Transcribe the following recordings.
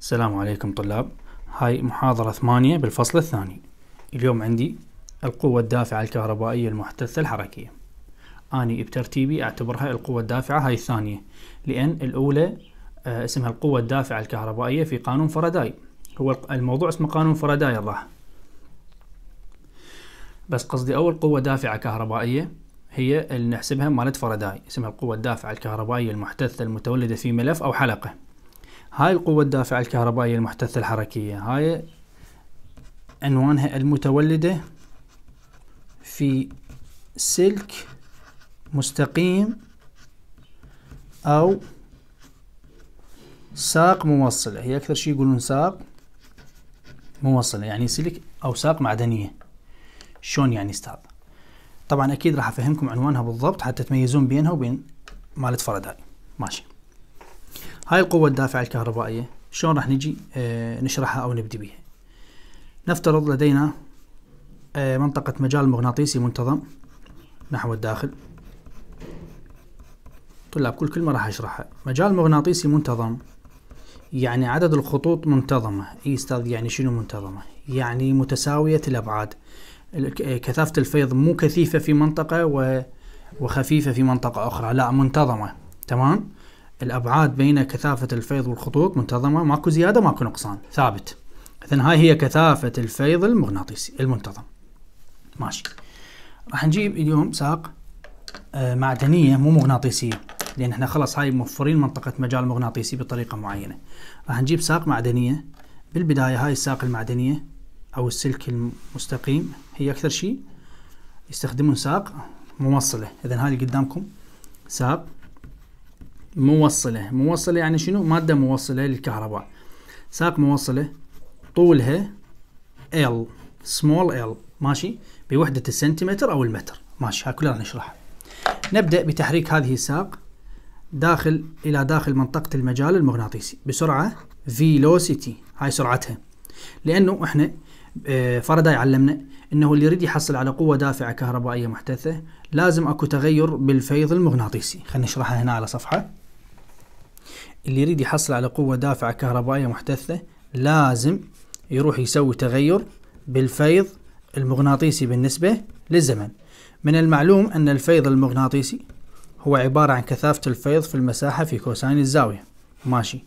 السلام عليكم طلاب هاي محاضرة ثمانية بالفصل الثاني اليوم عندي القوة الدافعة الكهربائية المحتثة الحركية أني بترتيبي أعتبرها القوة الدافعة هاي الثانية لأن الأولى آه، اسمها القوة الدافعة الكهربائية في قانون فرداي هو الموضوع اسمه قانون فرداي الراحة بس قصدي أول قوة دافعة كهربائية هي اللي نحسبها مالت فرداي اسمها القوة الدافعة الكهربائية المحتثة المتولدة في ملف أو حلقة هاي القوة الدافعة الكهربائية المحتثة الحركية هاي عنوانها المتولدة في سلك مستقيم أو ساق موصلة هي أكثر شيء يقولون ساق موصلة يعني سلك أو ساق معدنية شلون يعني استاذ طبعا أكيد راح أفهمكم عنوانها بالضبط حتى تميزون بينها وبين مالت فرداي ماشي هاي القوة الدافعة الكهربائية شلون راح نجي آه نشرحها أو نبدي بيها نفترض لدينا آه منطقة مجال مغناطيسي منتظم نحو الداخل طلاب كل كلمة راح أشرحها مجال مغناطيسي منتظم يعني عدد الخطوط منتظمة اي استاذ يعني شنو منتظمة يعني متساوية الابعاد آه، كثافة الفيض مو كثيفة في منطقة وخفيفة في منطقة اخرى لا منتظمة تمام الابعاد بين كثافه الفيض والخطوط منتظمه ماكو زياده ماكو نقصان ثابت اذا هاي هي كثافه الفيض المغناطيسي المنتظم ماشي راح نجيب اليوم ساق آه، معدنيه مو مغناطيسيه لان احنا خلاص هاي موفرين منطقه مجال مغناطيسي بطريقه معينه راح نجيب ساق معدنيه بالبدايه هاي الساق المعدنيه او السلك المستقيم هي اكثر شيء يستخدمون ساق موصله اذا هاي اللي قدامكم ساق موصله موصله يعني شنو ماده موصله للكهرباء ساق موصله طولها ال سمول ال ماشي بوحده السنتيمتر او المتر ماشي هاي كلها راح نشرحها نبدا بتحريك هذه الساق داخل الى داخل منطقه المجال المغناطيسي بسرعه فيلوسيتي هاي سرعتها لانه احنا آه، فاراداي علمنا انه اللي يريد يحصل على قوه دافعه كهربائيه محدثه لازم اكو تغير بالفيض المغناطيسي خلينا نشرحها هنا على صفحه اللي يريد يحصل على قوة دافعة كهربائية محتثة لازم يروح يسوي تغير بالفيض المغناطيسي بالنسبة للزمن من المعلوم أن الفيض المغناطيسي هو عبارة عن كثافة الفيض في المساحة في كوساين الزاوية ماشي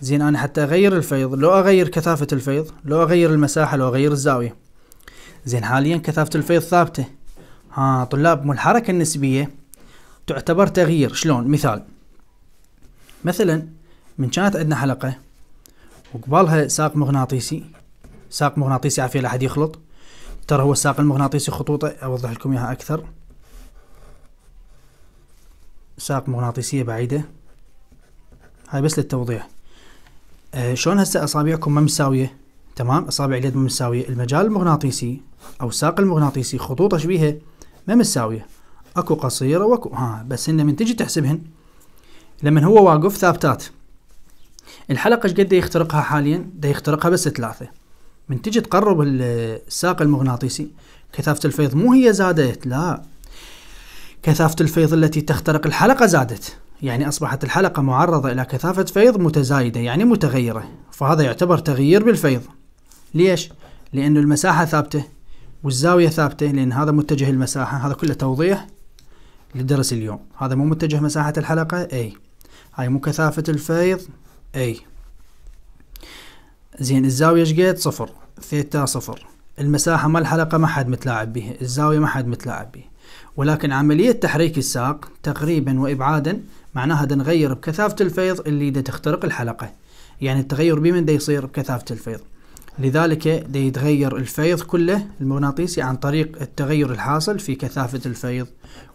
زين أنا حتى أغير الفيض لو أغير كثافة الفيض لو أغير المساحة لو أغير الزاوية زين حاليا كثافة الفيض ثابتة ها طلاب مو الحركة النسبية تعتبر تغيير شلون مثال مثلا من كانت عندنا حلقه وقبالها ساق مغناطيسي ساق مغناطيسي عافيه لا احد يخلط ترى هو الساق المغناطيسي خطوطه اوضح لكم اياها اكثر ساق مغناطيسيه بعيده هاي بس للتوضيح أه شلون هسه اصابعكم ما مساويه تمام اصابع اليد ما مساويه المجال المغناطيسي او الساق المغناطيسي خطوطه شبيهه ما مساويه اكو قصيره واكو ها بس هن من تجي تحسبهن لما هو واقف ثابتات الحلقة ايش قد يخترقها حاليا؟ ده يخترقها بس ثلاثة من تجي تقرب الساق المغناطيسي كثافة الفيض مو هي زادت لا كثافة الفيض التي تخترق الحلقة زادت يعني أصبحت الحلقة معرضة إلى كثافة فيض متزايدة يعني متغيرة فهذا يعتبر تغيير بالفيض ليش؟ لأن المساحة ثابتة والزاوية ثابتة لأن هذا متجه المساحة هذا كله توضيح لدرس اليوم هذا مو متجه مساحة الحلقة أي هاي مو كثافة الفيض أي زين الزاوية شقد صفر ثيتا صفر المساحة مال الحلقة ما حد متلاعب بها الزاوية ما حد متلاعب بها ولكن عملية تحريك الساق تقريبا وإبعادا معناها دا نغير بكثافة الفيض اللي دا تخترق الحلقة يعني التغير بمن دا يصير بكثافة الفيض لذلك يتغير الفيض كله المغناطيسي عن طريق التغير الحاصل في كثافة الفيض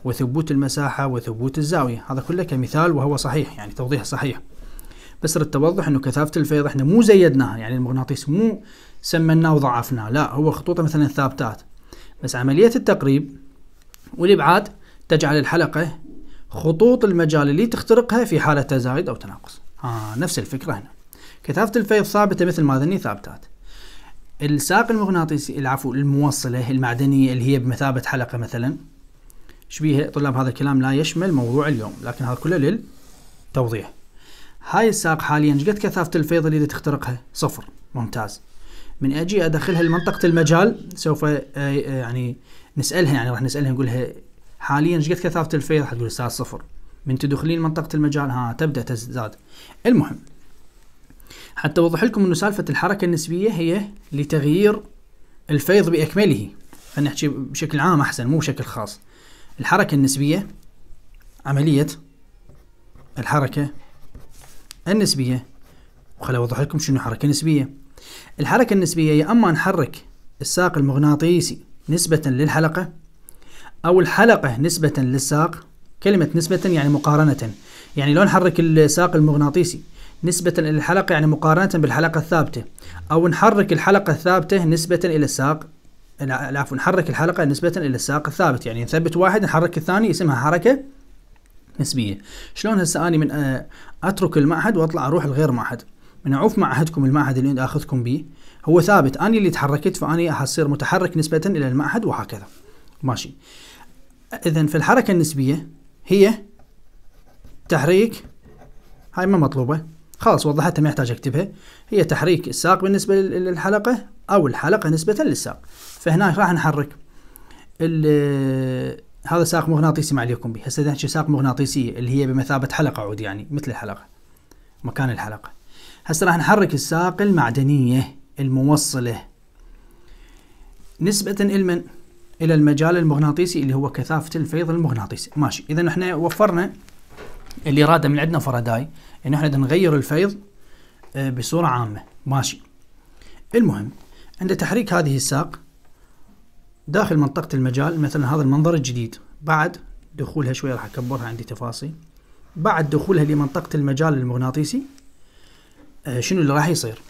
وثبوت المساحة وثبوت الزاوية هذا كله كمثال وهو صحيح يعني توضيح صحيح بس للتوضح انه كثافة الفيض احنا مو زيدناها يعني المغناطيس مو سمناه وضعفناه لا هو خطوطه مثلا ثابتات بس عملية التقريب والإبعاد تجعل الحلقة خطوط المجال اللي تخترقها في حالة تزايد أو تناقص آه نفس الفكرة هنا كثافة الفيض ثابتة مثل ما ذني ثابتات الساق المغناطيسي العفو الموصله المعدنيه اللي هي بمثابه حلقه مثلا شبيه طلاب هذا الكلام لا يشمل موضوع اليوم لكن هذا كله للتوضيح هاي الساق حاليا قد كثافه الفيض اللي تخترقها صفر ممتاز من اجي ادخلها لمنطقه المجال سوف آه، آه، يعني نسالها يعني راح نسالها نقولها حاليا قد كثافه الفيض حتقول استاذ صفر من تدخلين منطقه المجال ها تبدا تزداد المهم حتى اوضح لكم انه سالفه الحركه النسبيه هي لتغيير الفيض باكمله خلينا نحكي بشكل عام احسن مو بشكل خاص الحركه النسبيه عمليه الحركه النسبيه وخل اوضح لكم شنو حركه نسبيه الحركه النسبيه يا اما نحرك الساق المغناطيسي نسبه للحلقه او الحلقه نسبه للساق كلمه نسبه يعني مقارنه يعني لو نحرك الساق المغناطيسي نسبة إلى الحلقة يعني مقارنة بالحلقة الثابتة أو نحرك الحلقة الثابتة نسبة إلى الساق عفوا نحرك الحلقة نسبة إلى الساق الثابت يعني نثبت واحد نحرك الثاني اسمها حركة نسبية شلون هسه أنا من آه، أترك المعهد وأطلع أروح لغير معهد من أعوف معهدكم المعهد اللي أخذكم به هو ثابت أنا اللي تحركت فأني أصير متحرك نسبة إلى المعهد وهكذا ماشي إذا في الحركة النسبية هي تحريك هاي ما مطلوبة خلاص وضحتها ما يحتاج اكتبها هي تحريك الساق بالنسبة للحلقة أو الحلقة نسبة للساق فهنا راح نحرك هذا ساق مغناطيسي ما عليكم به هسه نحكي ساق مغناطيسية اللي هي بمثابة حلقة عود يعني مثل الحلقة مكان الحلقة هسه راح نحرك الساق المعدنية الموصلة نسبة من إلى المجال المغناطيسي اللي هو كثافة الفيض المغناطيسي ماشي إذا احنا وفرنا الإرادة من عندنا فراداي ان احنا بدنا نغير الفيض آه، بصوره عامه ماشي المهم عند تحريك هذه الساق داخل منطقه المجال مثلا هذا المنظر الجديد بعد دخولها شوي راح اكبرها عندي تفاصيل بعد دخولها لمنطقه المجال المغناطيسي آه، شنو اللي راح يصير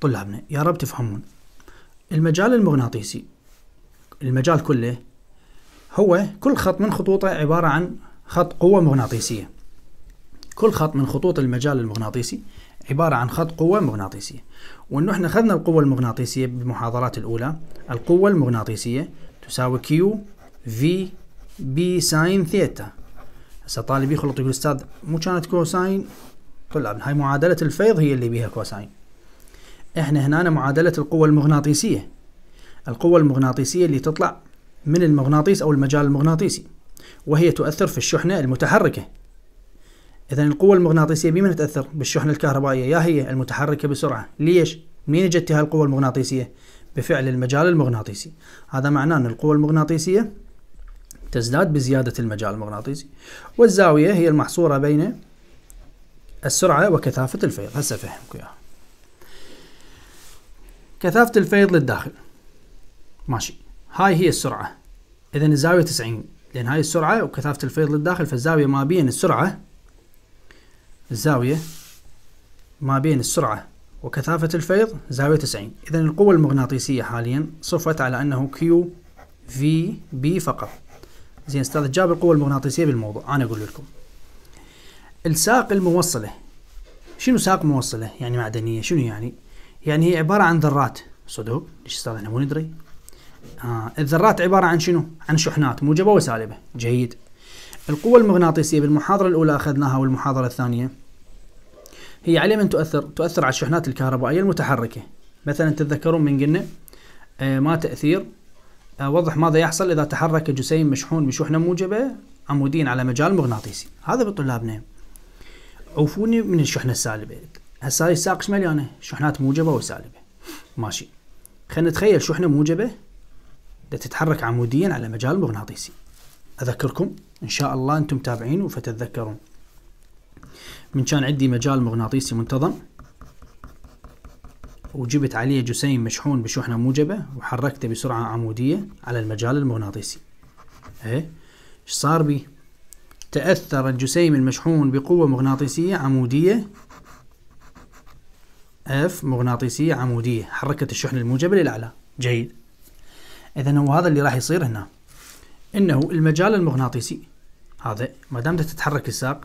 طلابنا يا رب تفهمون المجال المغناطيسي المجال كله هو كل خط من خطوطه عباره عن خط قوه مغناطيسيه كل خط من خطوط المجال المغناطيسي عبارة عن خط قوة مغناطيسية وأنه إحنا أخذنا القوة المغناطيسية بالمحاضرات الأولى القوة المغناطيسية تساوي كيو في بي ساين ثيتا هسه طالب يخلط يقول أستاذ مو كانت كوساين طلع هاي معادلة الفيض هي اللي بيها كوساين إحنا هنا معادلة القوة المغناطيسية القوة المغناطيسية اللي تطلع من المغناطيس أو المجال المغناطيسي وهي تؤثر في الشحنة المتحركة اذا القوه المغناطيسيه بمن تاثر بالشحنه الكهربائيه يا هي المتحركه بسرعه ليش من اجت القوة المغناطيسيه بفعل المجال المغناطيسي هذا معناه ان القوه المغناطيسيه تزداد بزياده المجال المغناطيسي والزاويه هي المحصوره بين السرعه وكثافه الفيض هسه فهمك اياها كثافه الفيض للداخل ماشي هاي هي السرعه اذا الزاويه 90 لان هاي السرعه وكثافه الفيض للداخل فالزاويه ما بين السرعه الزاوية ما بين السرعة وكثافة الفيض زاوية 90 إذا القوة المغناطيسية حاليا صفت على أنه Q V B فقط زين أستاذ جاب القوة المغناطيسية بالموضوع أنا أقول لكم الساق الموصلة شنو ساق موصلة يعني معدنية شنو يعني يعني هي عبارة عن ذرات صدق ليش أستاذ احنا مو ندري آه الذرات عبارة عن شنو عن شحنات موجبة وسالبة جيد القوة المغناطيسية بالمحاضرة الأولى أخذناها والمحاضرة الثانية هي على من تؤثر؟ تؤثر على الشحنات الكهربائية المتحركة مثلا تتذكرون من قلنا آه، ما تأثير آه، وضح ماذا يحصل إذا تحرك جسيم مشحون بشحنة موجبة عمودين على مجال مغناطيسي هذا بطلابنا عوفوني من الشحنة السالبة هسه هاي الساق ايش يعني؟ مليانة؟ شحنات موجبة وسالبة ماشي خلينا نتخيل شحنة موجبة تتحرك عموديا على مجال مغناطيسي أذكركم ان شاء الله انتم تابعين فتتذكرون من كان عندي مجال مغناطيسي منتظم وجبت عليه جسيم مشحون بشحنة موجبة وحركته بسرعة عمودية على المجال المغناطيسي ايه ايش صار بي تأثر الجسيم المشحون بقوة مغناطيسية عمودية اف مغناطيسية عمودية حركت الشحنة الموجبة للأعلى جيد إذا هو هذا اللي راح يصير هنا انه المجال المغناطيسي هذا ما دام تتحرك الساق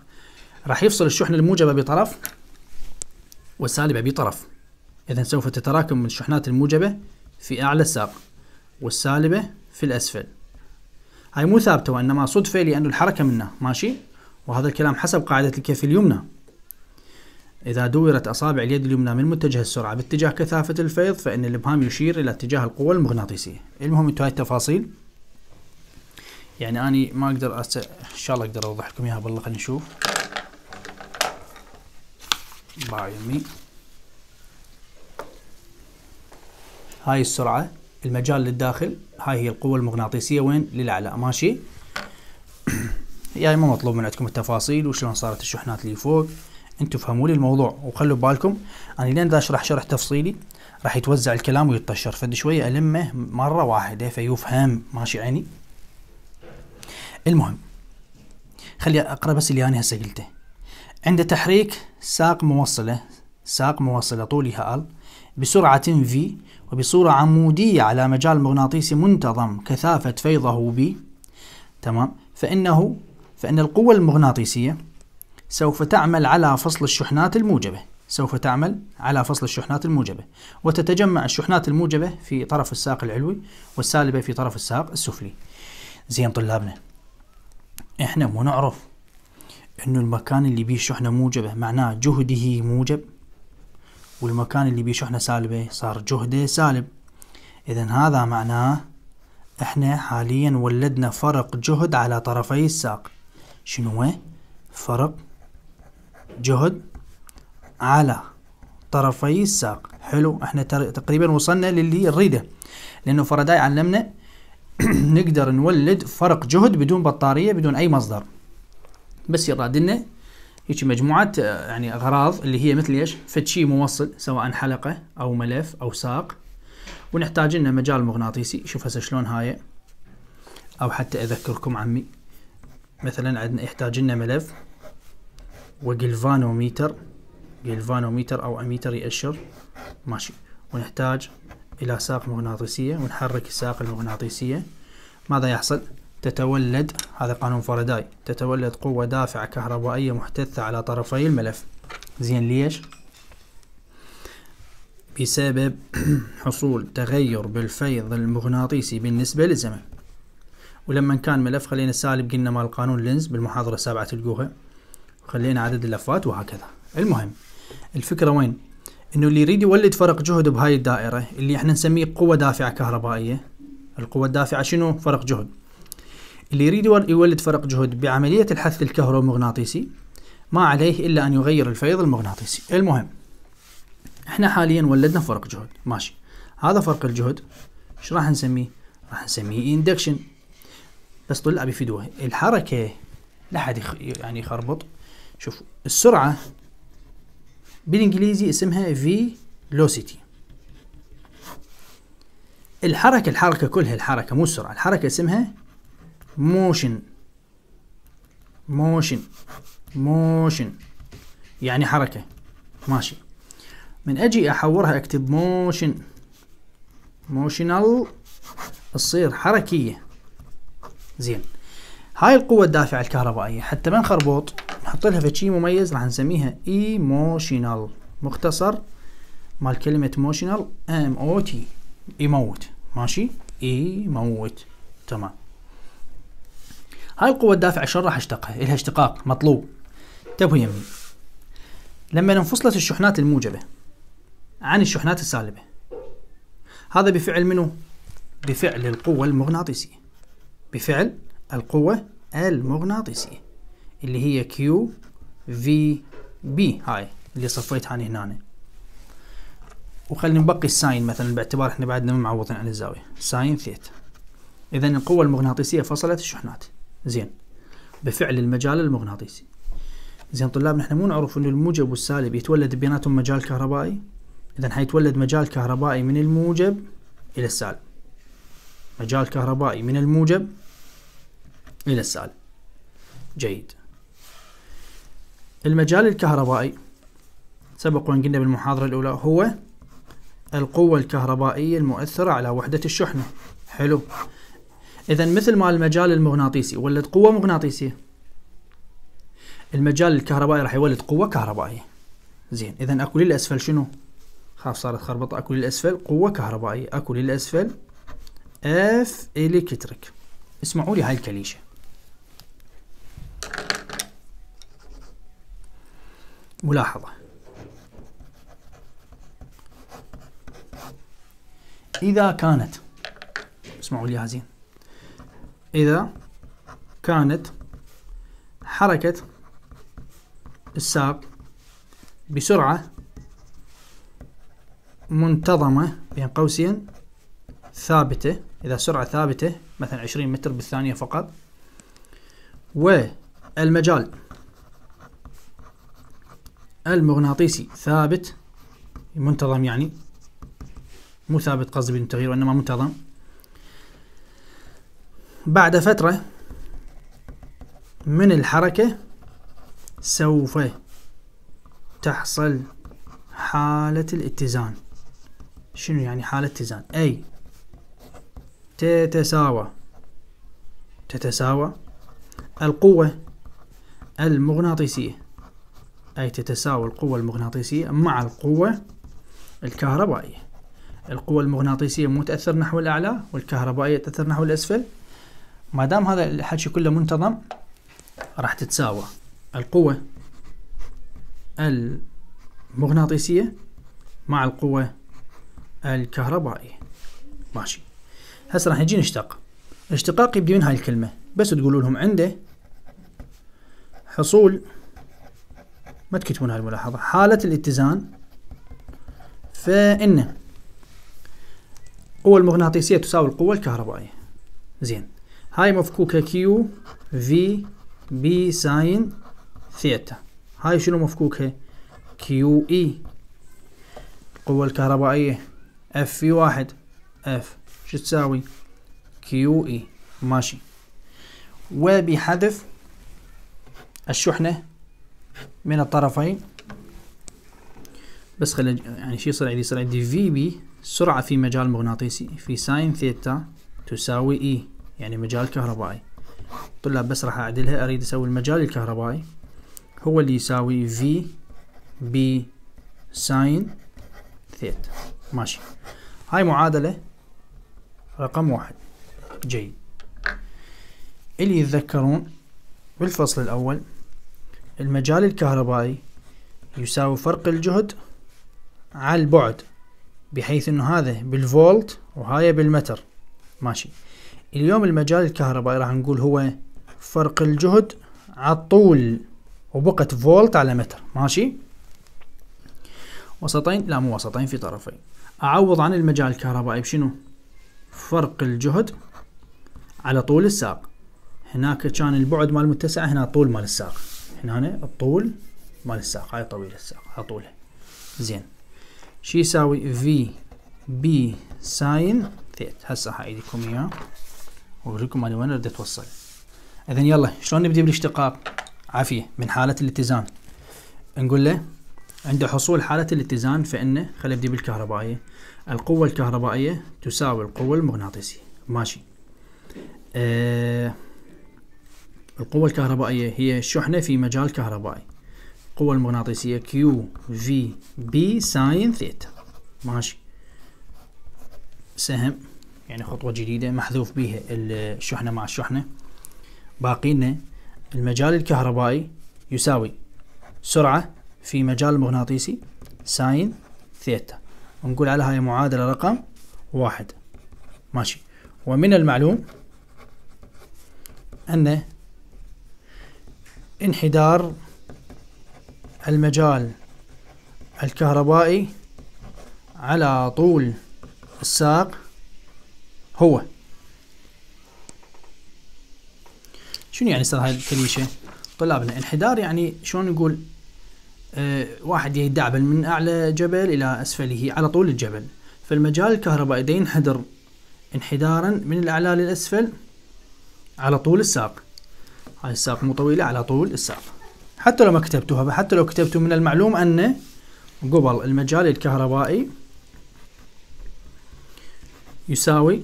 راح يفصل الشحنه الموجبه بطرف والسالبه بطرف اذا سوف تتراكم من الشحنات الموجبه في اعلى الساق والسالبه في الاسفل هاي مو ثابته وانما صدفه لأن الحركه منه ماشي وهذا الكلام حسب قاعده الكيف اليمنى إذا دورت أصابع اليد اليمنى من متجه السرعة باتجاه كثافة الفيض فإن الإبهام يشير إلى اتجاه القوة المغناطيسية المهم هاي التفاصيل يعني اني ما اقدر ان ان شاء الله اقدر اوضح لكم اياها بالله خلينا نشوف باع يمي هاي السرعة المجال للداخل هاي هي القوة المغناطيسية وين للأعلى ماشي يعني ما مطلوب من عندكم التفاصيل وشلون صارت الشحنات اللي فوق انتم فهموا لي الموضوع وخلوا ببالكم انا لين دا اشرح شرح تفصيلي راح يتوزع الكلام ويتطشر فد شويه المه مره واحده فيفهم ماشي عيني المهم خلي اقرا بس اللي انا هسه قلته عند تحريك ساق موصله ساق موصله طولها ال بسرعة V وبصورة عمودية على مجال مغناطيسي منتظم كثافة فيضه B تمام فإنه فإن القوة المغناطيسية سوف تعمل على فصل الشحنات الموجبة سوف تعمل على فصل الشحنات الموجبة وتتجمع الشحنات الموجبة في طرف الساق العلوي والسالبة في طرف الساق السفلي زين طلابنا احنا مو نعرف انه المكان اللي بيه شحنة موجبة معناه جهده موجب والمكان اللي بيه شحنة سالبة صار جهده سالب اذا هذا معناه احنا حاليا ولدنا فرق جهد على طرفي الساق شنو هو فرق جهد على طرفي الساق حلو احنا تقريبا وصلنا للي نريده لانه فرداي علمنا نقدر نولد فرق جهد بدون بطاريه بدون اي مصدر بس يراد لنا هيك مجموعه آه، يعني اغراض اللي هي مثل ايش؟ فد موصل سواء حلقه او ملف او ساق ونحتاج لنا مجال مغناطيسي شوف هسه شلون هاي او حتى اذكركم عمي مثلا عندنا يحتاج لنا ملف وجلفانوميتر جلفانوميتر او اميتر يأشر ماشي ونحتاج إلى ساق مغناطيسية ونحرك الساق المغناطيسية ماذا يحصل؟ تتولد هذا قانون فاراداي تتولد قوة دافعة كهربائية محتثة على طرفي الملف زين ليش؟ بسبب حصول تغير بالفيض المغناطيسي بالنسبة للزمن ولما كان ملف خلينا سالب قلنا مال القانون لينز بالمحاضرة السابعة تلقوها وخلينا عدد اللفات وهكذا المهم الفكرة وين انه اللي يريد يولد فرق جهد بهاي الدائره اللي احنا نسميه قوه دافعه كهربائيه القوه الدافعه شنو فرق جهد اللي يريد يولد فرق جهد بعمليه الحث الكهرومغناطيسي ما عليه الا ان يغير الفيض المغناطيسي المهم احنا حاليا ولدنا فرق جهد ماشي هذا فرق الجهد ايش راح نسميه راح نسميه اندكشن بس طلع بيفيدوه الحركه لا حد يعني يخربط شوف السرعه بالانجليزي اسمها velocity الحركة الحركة كلها الحركة مو السرعة الحركة اسمها موشن موشن موشن يعني حركة ماشي من اجي احورها اكتب موشن موشنال تصير حركية زين هاي القوة الدافعة الكهربائية حتى ما نخربط نحط لها في شيء مميز راح نسميها ايموشنال مختصر مال كلمة ايموشنال ام او تي يموت ماشي يموت تمام هاي القوة الدافعة شلون راح اشتقها؟ الها اشتقاق مطلوب انتبهوا طيب يمي لما انفصلت الشحنات الموجبة عن الشحنات السالبة هذا بفعل منو؟ بفعل القوة المغناطيسية بفعل القوة المغناطيسية اللي هي كيو في بي هاي اللي صفيتها عن هنا وخلينا نبقي الساين مثلا باعتبار احنا بعدنا ما معوضين عن الزاوية ساين ثيتا اذا القوة المغناطيسية فصلت الشحنات زين بفعل المجال المغناطيسي زين طلاب نحن مو نعرف انه الموجب والسالب يتولد بيناتهم مجال كهربائي اذا حيتولد مجال كهربائي من الموجب الى السالب مجال كهربائي من الموجب الى السالب جيد المجال الكهربائي سبق وان قلنا بالمحاضرة الأولى هو القوة الكهربائية المؤثرة على وحدة الشحنة حلو إذا مثل ما المجال المغناطيسي ولد قوة مغناطيسية المجال الكهربائي راح يولد قوة كهربائية زين إذا أكو للأسفل شنو؟ خاف صارت خربطة أكو للأسفل قوة كهربائية أكو للأسفل اف الكتريك اسمعوا لي هاي الكليشه ملاحظة إذا كانت اسمعوا لي هذه إذا كانت حركة الساق بسرعة منتظمة بين قوسين ثابتة إذا سرعة ثابتة مثلا 20 متر بالثانية فقط والمجال المغناطيسي ثابت منتظم يعني مو ثابت قصدي بدون تغيير وإنما منتظم بعد فترة من الحركة سوف تحصل حالة الاتزان شنو يعني حالة اتزان أي تتساوى تتساوى القوة المغناطيسية أي تتساوى القوة المغناطيسية مع القوة الكهربائية القوة المغناطيسية مو تأثر نحو الأعلى والكهربائية تأثر نحو الأسفل ما دام هذا الحكي كله منتظم راح تتساوى القوة المغناطيسية مع القوة الكهربائية ماشي هسه راح نجي نشتق اشتقاق يبدي من هاي الكلمة بس تقولوا لهم عنده حصول ما تكتبون هالملاحظة حالة الاتزان فإن القوة المغناطيسية تساوي القوة الكهربائية زين هاي مفكوكة كيو في بي ساين ثيتا هاي شنو مفكوكة كيو اي e. القوة الكهربائية اف في واحد اف شو تساوي كيو اي e. ماشي وبحذف الشحنة من الطرفين بس خلي يعني شو يصير عندي يصير عندي في بي سرعة في مجال مغناطيسي في ساين ثيتا تساوي اي e، يعني مجال كهربائي طلاب بس راح اعدلها اريد اسوي المجال الكهربائي هو اللي يساوي في بي ساين ثيتا ماشي هاي معادلة رقم واحد جيد اللي يتذكرون بالفصل الأول المجال الكهربائي يساوي فرق الجهد على البعد بحيث انه هذا بالفولت وهاي بالمتر ماشي اليوم المجال الكهربائي راح نقول هو فرق الجهد على الطول وبقت فولت على متر ماشي وسطين لا مو وسطين في طرفين اعوض عن المجال الكهربائي بشنو فرق الجهد على طول الساق هناك كان البعد مال المتسع هنا طول مال الساق هنا الطول مال الساق هاي طويل الساق هاي طوله زين شي يساوي في بي ساين ثيت هسه هاي لكم اياه واوريكم انا وين اريد اتوصل اذا يلا شلون نبدي بالاشتقاق عافيه من حاله الاتزان نقول له عند حصول حاله الاتزان فانه خلينا نبدي بالكهربائيه القوه الكهربائيه تساوي القوه المغناطيسيه ماشي أه القوة الكهربائية هي الشحنة في مجال كهربائي القوة المغناطيسية Q V B ساين ثيتا ماشي سهم يعني خطوة جديدة محذوف بها الشحنة مع الشحنة باقينا المجال الكهربائي يساوي سرعة في مجال مغناطيسي ساين ثيتا ونقول على هاي معادلة رقم واحد ماشي ومن المعلوم أن انحدار المجال الكهربائي على طول الساق هو شنو يعني استاذ هاي الكليشه طلابنا انحدار يعني شلون نقول أه واحد يدعبل من اعلى جبل الى اسفله على طول الجبل فالمجال الكهربائي ينحدر انحدارا من الاعلى للاسفل على طول الساق هاي الساق مو طويلة على طول الساق حتى لو ما كتبتوها حتى لو كتبتوا من المعلوم أن قبل المجال الكهربائي يساوي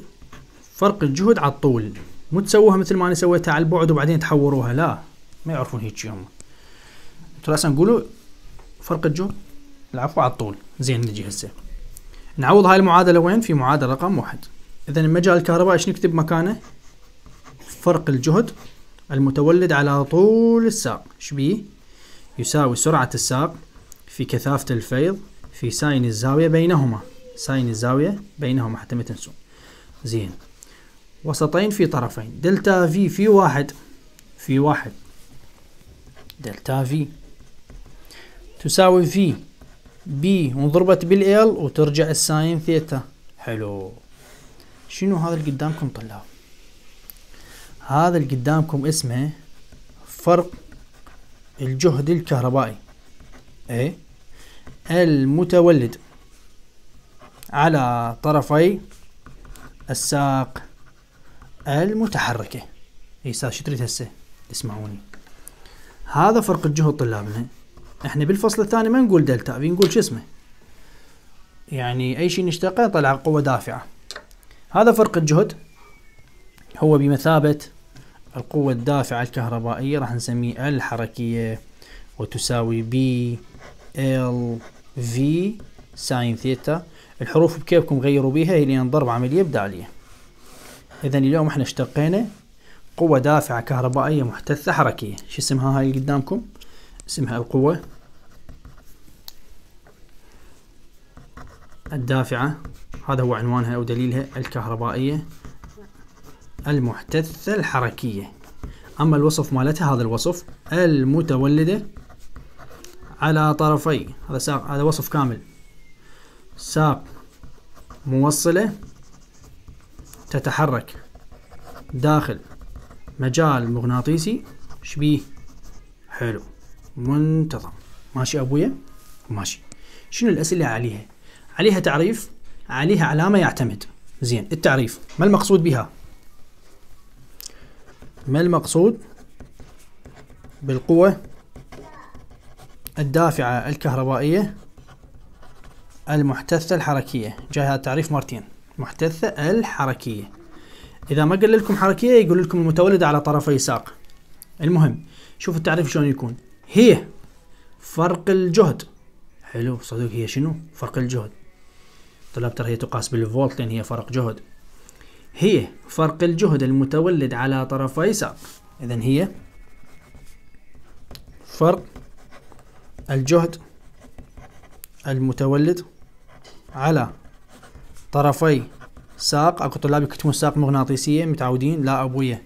فرق الجهد على الطول مو تسووها مثل ما أنا سويتها على البعد وبعدين تحوروها لا ما يعرفون هيك هم انتوا راسا قولوا فرق الجهد العفو على الطول زين نجي هسه نعوض هاي المعادلة وين في معادلة رقم واحد إذا المجال الكهربائي ايش نكتب مكانه فرق الجهد المتولد على طول الساق شبيه يساوي سرعة الساق في كثافة الفيض في ساين الزاوية بينهما ساين الزاوية بينهما حتى ما تنسون زين وسطين في طرفين دلتا في في واحد في واحد دلتا في تساوي في بي وانضربت بالال وترجع الساين ثيتا حلو شنو هذا اللي قدامكم طلاب هذا اللي قدامكم اسمه فرق الجهد الكهربائي اي المتولد على طرفي الساق المتحركة اي ساق شو تريد هسه اسمعوني هذا فرق الجهد طلابنا احنا بالفصل الثاني ما نقول دلتا بنقول شو اسمه يعني اي شيء نشتقه طلع قوة دافعة هذا فرق الجهد هو بمثابة القوة الدافعة الكهربائية راح نسميه الحركية وتساوي بي ال في ساين ثيتا الحروف بكيفكم غيروا بيها لأن ضرب عملية بدالية إذا اليوم احنا اشتقينا قوة دافعة كهربائية محتثة حركية شو اسمها هاي اللي قدامكم اسمها القوة الدافعة هذا هو عنوانها أو دليلها الكهربائية المحتثة الحركية أما الوصف مالتها هذا الوصف المتولدة على طرفي هذا ساق هذا وصف كامل ساق موصلة تتحرك داخل مجال مغناطيسي شبيه حلو منتظم ماشي أبويا ماشي شنو الأسئلة عليها عليها تعريف عليها علامة يعتمد زين التعريف ما المقصود بها ما المقصود بالقوة الدافعة الكهربائية المحتثة الحركية جاي هذا التعريف مرتين محتثة الحركية إذا ما قال لكم حركية يقول لكم المتولدة على طرفي ساق المهم شوف التعريف شلون يكون هي فرق الجهد حلو صدق هي شنو فرق الجهد طلاب ترى هي تقاس بالفولت لأن هي فرق جهد هي فرق الجهد المتولد على طرفي ساق إذا هي فرق الجهد المتولد على طرفي ساق اكو طلاب يكتبون ساق مغناطيسية متعودين لا ابوية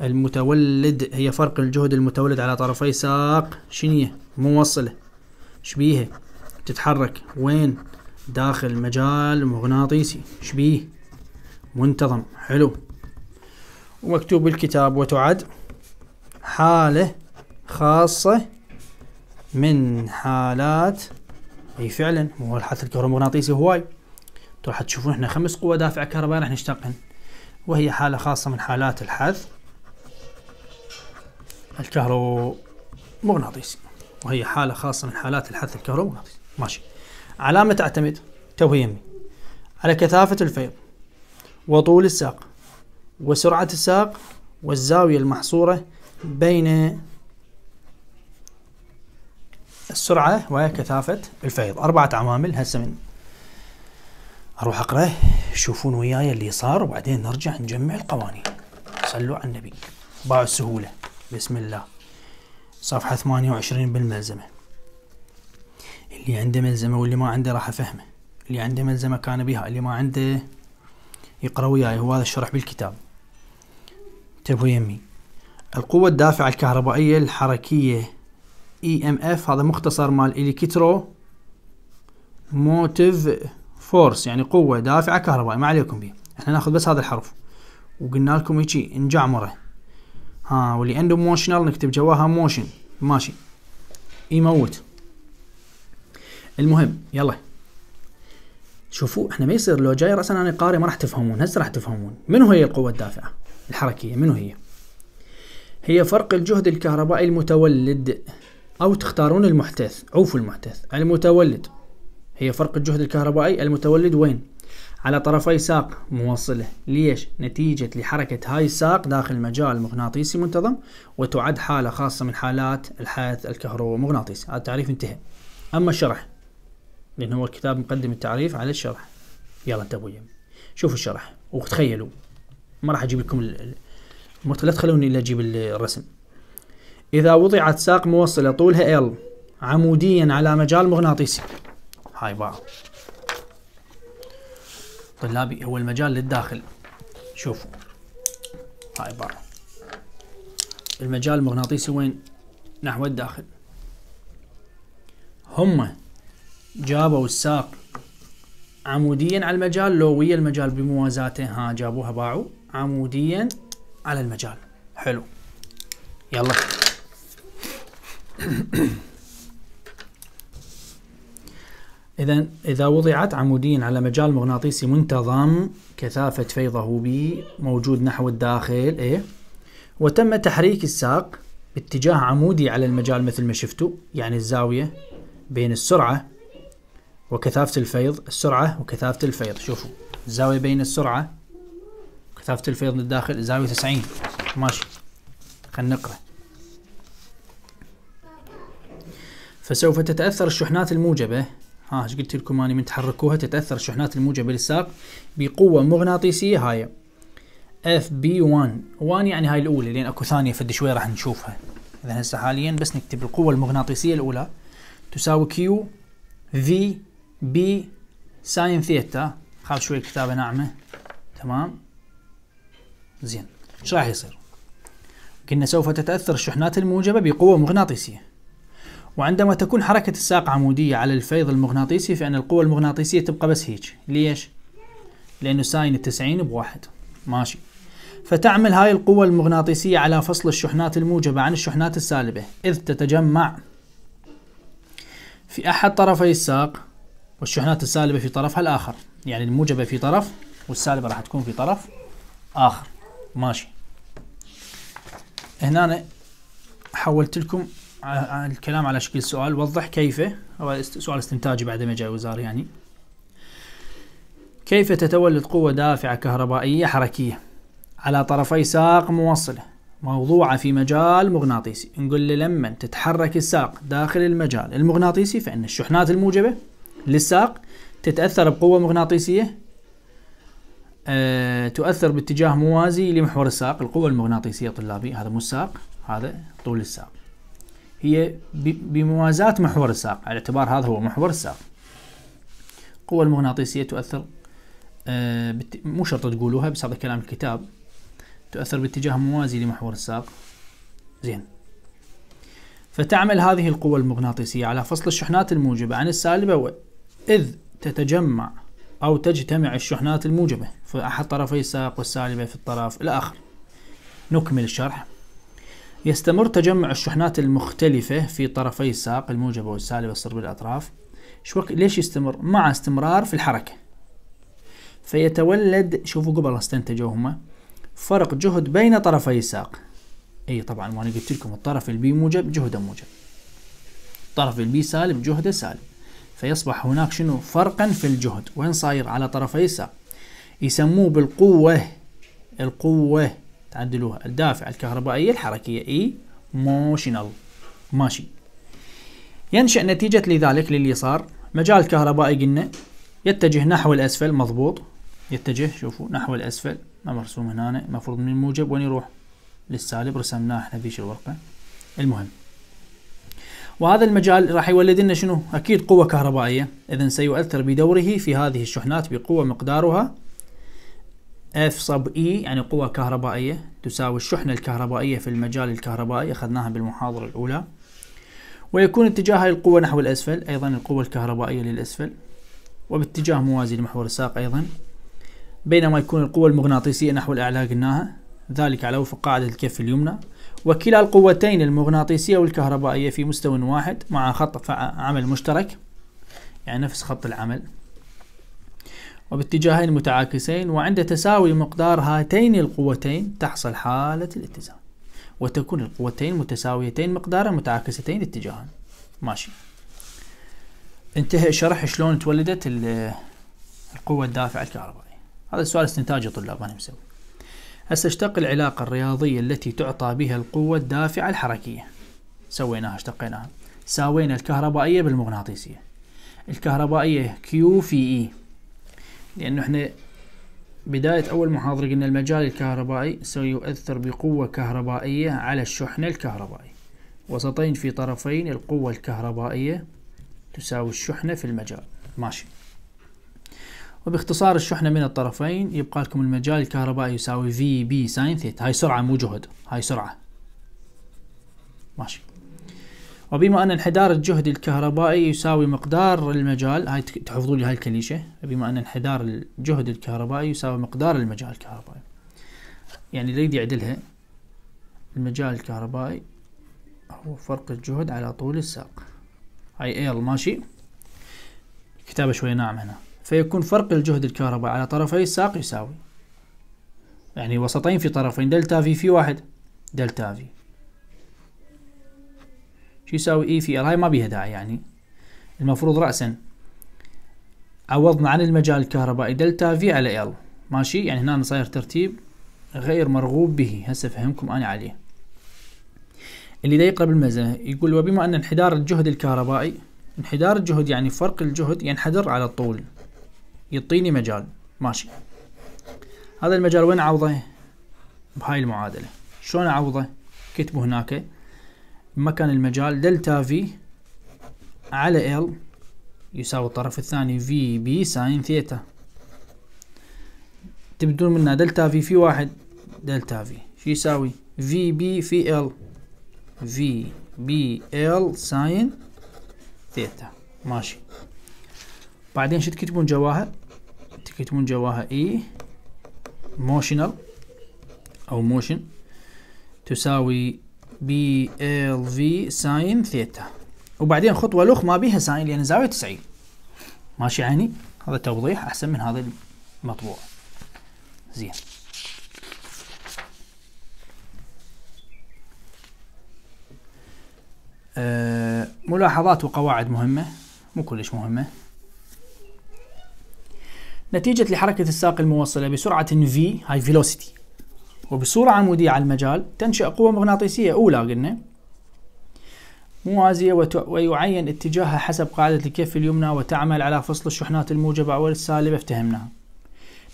المتولد هي فرق الجهد المتولد على طرفي ساق شنية موصلة شبيهة تتحرك وين داخل مجال مغناطيسي شبيه منتظم حلو ومكتوب بالكتاب وتعد حالة خاصة من حالات اي فعلا مو الحث الكهرومغناطيسي هواي راح تشوفون احنا خمس قوى دافعة كهربائية راح نشتقن وهي حالة خاصة من حالات الحث الكهرومغناطيسي وهي حالة خاصة من حالات الحث الكهرومغناطيسي ماشي علامة تعتمد توهيمي على كثافة الفيض وطول الساق وسرعة الساق والزاوية المحصورة بين السرعة وكثافة الفيض أربعة عوامل هسه من أروح أقرأ شوفون وياي اللي صار وبعدين نرجع نجمع القوانين صلوا على النبي باع السهولة بسم الله صفحة 28 بالملزمة اللي عنده ملزمة واللي ما عنده راح أفهمه اللي عنده ملزمة كان بها اللي ما عنده يقرأ وياي هو هذا الشرح بالكتاب انتبهوا يمي القوة الدافعة الكهربائية الحركية EMF هذا مختصر مال إلكترو موتيف فورس يعني قوة دافعة كهربائية ما عليكم به احنا ناخذ بس هذا الحرف وقلنا لكم هيجي نجعمره ها واللي عنده موشنال نكتب جواها موشن ماشي يموت المهم يلا شوفوا احنا ما يصير لو جاي راسا انا قاري ما راح تفهمون هسه راح تفهمون من هي القوه الدافعه الحركيه من هي هي فرق الجهد الكهربائي المتولد او تختارون المحتث عوفوا المحتث المتولد هي فرق الجهد الكهربائي المتولد وين على طرفي ساق موصله ليش نتيجة لحركة هاي الساق داخل مجال مغناطيسي منتظم وتعد حالة خاصة من حالات الحث الكهرومغناطيسي هذا التعريف انتهى أما الشرح لأن هو كتاب مقدم التعريف على الشرح يلا انت ابويا شوفوا الشرح وتخيلوا ما راح اجيب لكم لا تخلوني الا اجيب الرسم اذا وضعت ساق موصله طولها ال عموديا على مجال مغناطيسي هاي باع طلابي هو المجال للداخل شوفوا هاي باع المجال المغناطيسي وين نحو الداخل هم جابوا الساق عموديا على المجال لو ويا المجال بموازاته ها جابوها باعوا عموديا على المجال حلو يلا إذا إذا وضعت عموديا على مجال مغناطيسي منتظم كثافة فيضه بي موجود نحو الداخل إيه وتم تحريك الساق باتجاه عمودي على المجال مثل ما شفتوا يعني الزاوية بين السرعة وكثافة الفيض السرعة وكثافة الفيض شوفوا الزاوية بين السرعة وكثافة الفيض من الداخل زاوية 90 ماشي خلينا نقرأ فسوف تتأثر الشحنات الموجبة ها ايش قلت لكم اني من تحركوها تتأثر الشحنات الموجبة للساق بقوة مغناطيسية هاي اف بي 1 1 يعني هاي الاولى لأن اكو ثانية فد شوي راح نشوفها اذا هسه حاليا بس نكتب القوة المغناطيسية الاولى تساوي كيو في بي ساين ثيتا خاف شوي الكتابة ناعمة تمام زين ايش راح يصير قلنا سوف تتأثر الشحنات الموجبة بقوة مغناطيسية وعندما تكون حركة الساق عمودية على الفيض المغناطيسي فإن القوة المغناطيسية تبقى بس هيك ليش؟ لأنه ساين التسعين بواحد ماشي فتعمل هاي القوة المغناطيسية على فصل الشحنات الموجبة عن الشحنات السالبة إذ تتجمع في أحد طرفي الساق والشحنات السالبة في طرفها الآخر يعني الموجبة في طرف والسالبة راح تكون في طرف آخر ماشي هنا حولت لكم الكلام على شكل سؤال وضح كيف هو سؤال استنتاجي بعد ما جاء وزاري يعني كيف تتولد قوة دافعة كهربائية حركية على طرفي ساق موصلة موضوعة في مجال مغناطيسي نقول لما تتحرك الساق داخل المجال المغناطيسي فإن الشحنات الموجبة للساق تتأثر بقوة مغناطيسية أه تؤثر باتجاه موازي لمحور الساق القوة المغناطيسية طلابي هذا مو الساق هذا طول الساق هي بموازاة محور الساق على اعتبار هذا هو محور الساق القوة المغناطيسية تؤثر أه بت... مو شرط تقولوها بس هذا كلام الكتاب تؤثر باتجاه موازي لمحور الساق زين فتعمل هذه القوة المغناطيسية على فصل الشحنات الموجبة عن السالبة إذ تتجمع أو تجتمع الشحنات الموجبة في أحد طرفي الساق والسالبة في الطرف الآخر نكمل الشرح يستمر تجمع الشحنات المختلفة في طرفي الساق الموجبة والسالبة الصلبة الأطراف شوك ليش يستمر مع استمرار في الحركة فيتولد شوفوا قبل استنتجوا هما فرق جهد بين طرفي الساق اي طبعا وانا قلت لكم الطرف البي موجب جهده موجب الطرف البي سالب جهده سالب فيصبح هناك شنو فرقا في الجهد وين صاير على طرفي الساق يسموه بالقوة القوة تعدلوها الدافع الكهربائية الحركية اي موشنال ماشي ينشأ نتيجة لذلك لليسار مجال كهربائي قلنا يتجه نحو الأسفل مضبوط يتجه شوفوا نحو الأسفل ما مرسوم هنا المفروض من الموجب وين يروح للسالب رسمناه احنا بذيك الورقة المهم وهذا المجال راح يولد لنا شنو؟ اكيد قوه كهربائيه، اذا سيؤثر بدوره في هذه الشحنات بقوه مقدارها اف صب اي يعني قوه كهربائيه تساوي الشحنه الكهربائيه في المجال الكهربائي اخذناها بالمحاضره الاولى. ويكون اتجاه هاي القوه نحو الاسفل، ايضا القوه الكهربائيه للاسفل. وباتجاه موازي لمحور الساق ايضا. بينما يكون القوه المغناطيسيه نحو الاعلى قلناها، ذلك على وفق قاعده الكف اليمنى. وكلا القوتين المغناطيسية والكهربائية في مستوى واحد مع خط عمل مشترك يعني نفس خط العمل وباتجاهين متعاكسين وعند تساوي مقدار هاتين القوتين تحصل حالة الاتزان وتكون القوتين متساويتين مقدارا متعاكستين اتجاها ماشي انتهى شرح شلون تولدت القوة الدافعة الكهربائية هذا السؤال استنتاجي طلاب انا مسوي استشتق العلاقة الرياضية التي تعطى بها القوة الدافعة الحركية سويناها اشتقيناها ساوينا الكهربائية بالمغناطيسية الكهربائية Q في E لأنه احنا بداية أول محاضرة قلنا المجال الكهربائي سيؤثر بقوة كهربائية على الشحن الكهربائي وسطين في طرفين القوة الكهربائية تساوي الشحنة في المجال ماشي وباختصار الشحنة من الطرفين يبقى لكم المجال الكهربائي يساوي في بي ساين ثيتا هاي سرعة مو جهد هاي سرعة ماشي وبما أن انحدار الجهد الكهربائي يساوي مقدار المجال هاي تحفظوا لي هاي الكليشة بما أن انحدار الجهد الكهربائي يساوي مقدار المجال الكهربائي يعني اللي يريد يعدلها المجال الكهربائي هو فرق الجهد على طول الساق هاي ال ماشي كتابة شوية ناعمة هنا فيكون فرق الجهد الكهرباء على طرفي الساق يساوي يعني وسطين في طرفين دلتا في في واحد دلتا في شو يساوي اي e في ال هاي ما بيها داعي يعني المفروض رأسا عوضنا عن المجال الكهربائي دلتا في على ال ماشي يعني هنا صاير ترتيب غير مرغوب به هسه فهمكم انا عليه اللي دا يقرب المزنة يقول وبما ان انحدار الجهد الكهربائي انحدار الجهد يعني فرق الجهد ينحدر على الطول يعطيني مجال ماشي هذا المجال وين اعوضه بهاي المعادله شلون اعوضه كتبه هناك مكان المجال دلتا في على ال يساوي الطرف الثاني في بي ساين ثيتا تبدون منها دلتا في في واحد دلتا في شو يساوي في بي في ال في بي ال ساين ثيتا ماشي بعدين شو تكتبون جواها تكتبون جواها اي موشنال او موشن تساوي بي ال في ساين ثيتا وبعدين خطوه لخ ما بيها ساين يعني لان زاويه 90 ماشي يعني هذا توضيح احسن من هذا المطبوع زين آه، ملاحظات وقواعد مهمه مو كلش مهمه نتيجة لحركة الساق الموصلة بسرعة V هاي velocity وبصورة عمودية على المجال تنشأ قوة مغناطيسية أولى قلنا موازية ويعين اتجاهها حسب قاعدة الكف اليمنى وتعمل على فصل الشحنات الموجبة أو السالبة افتهمناها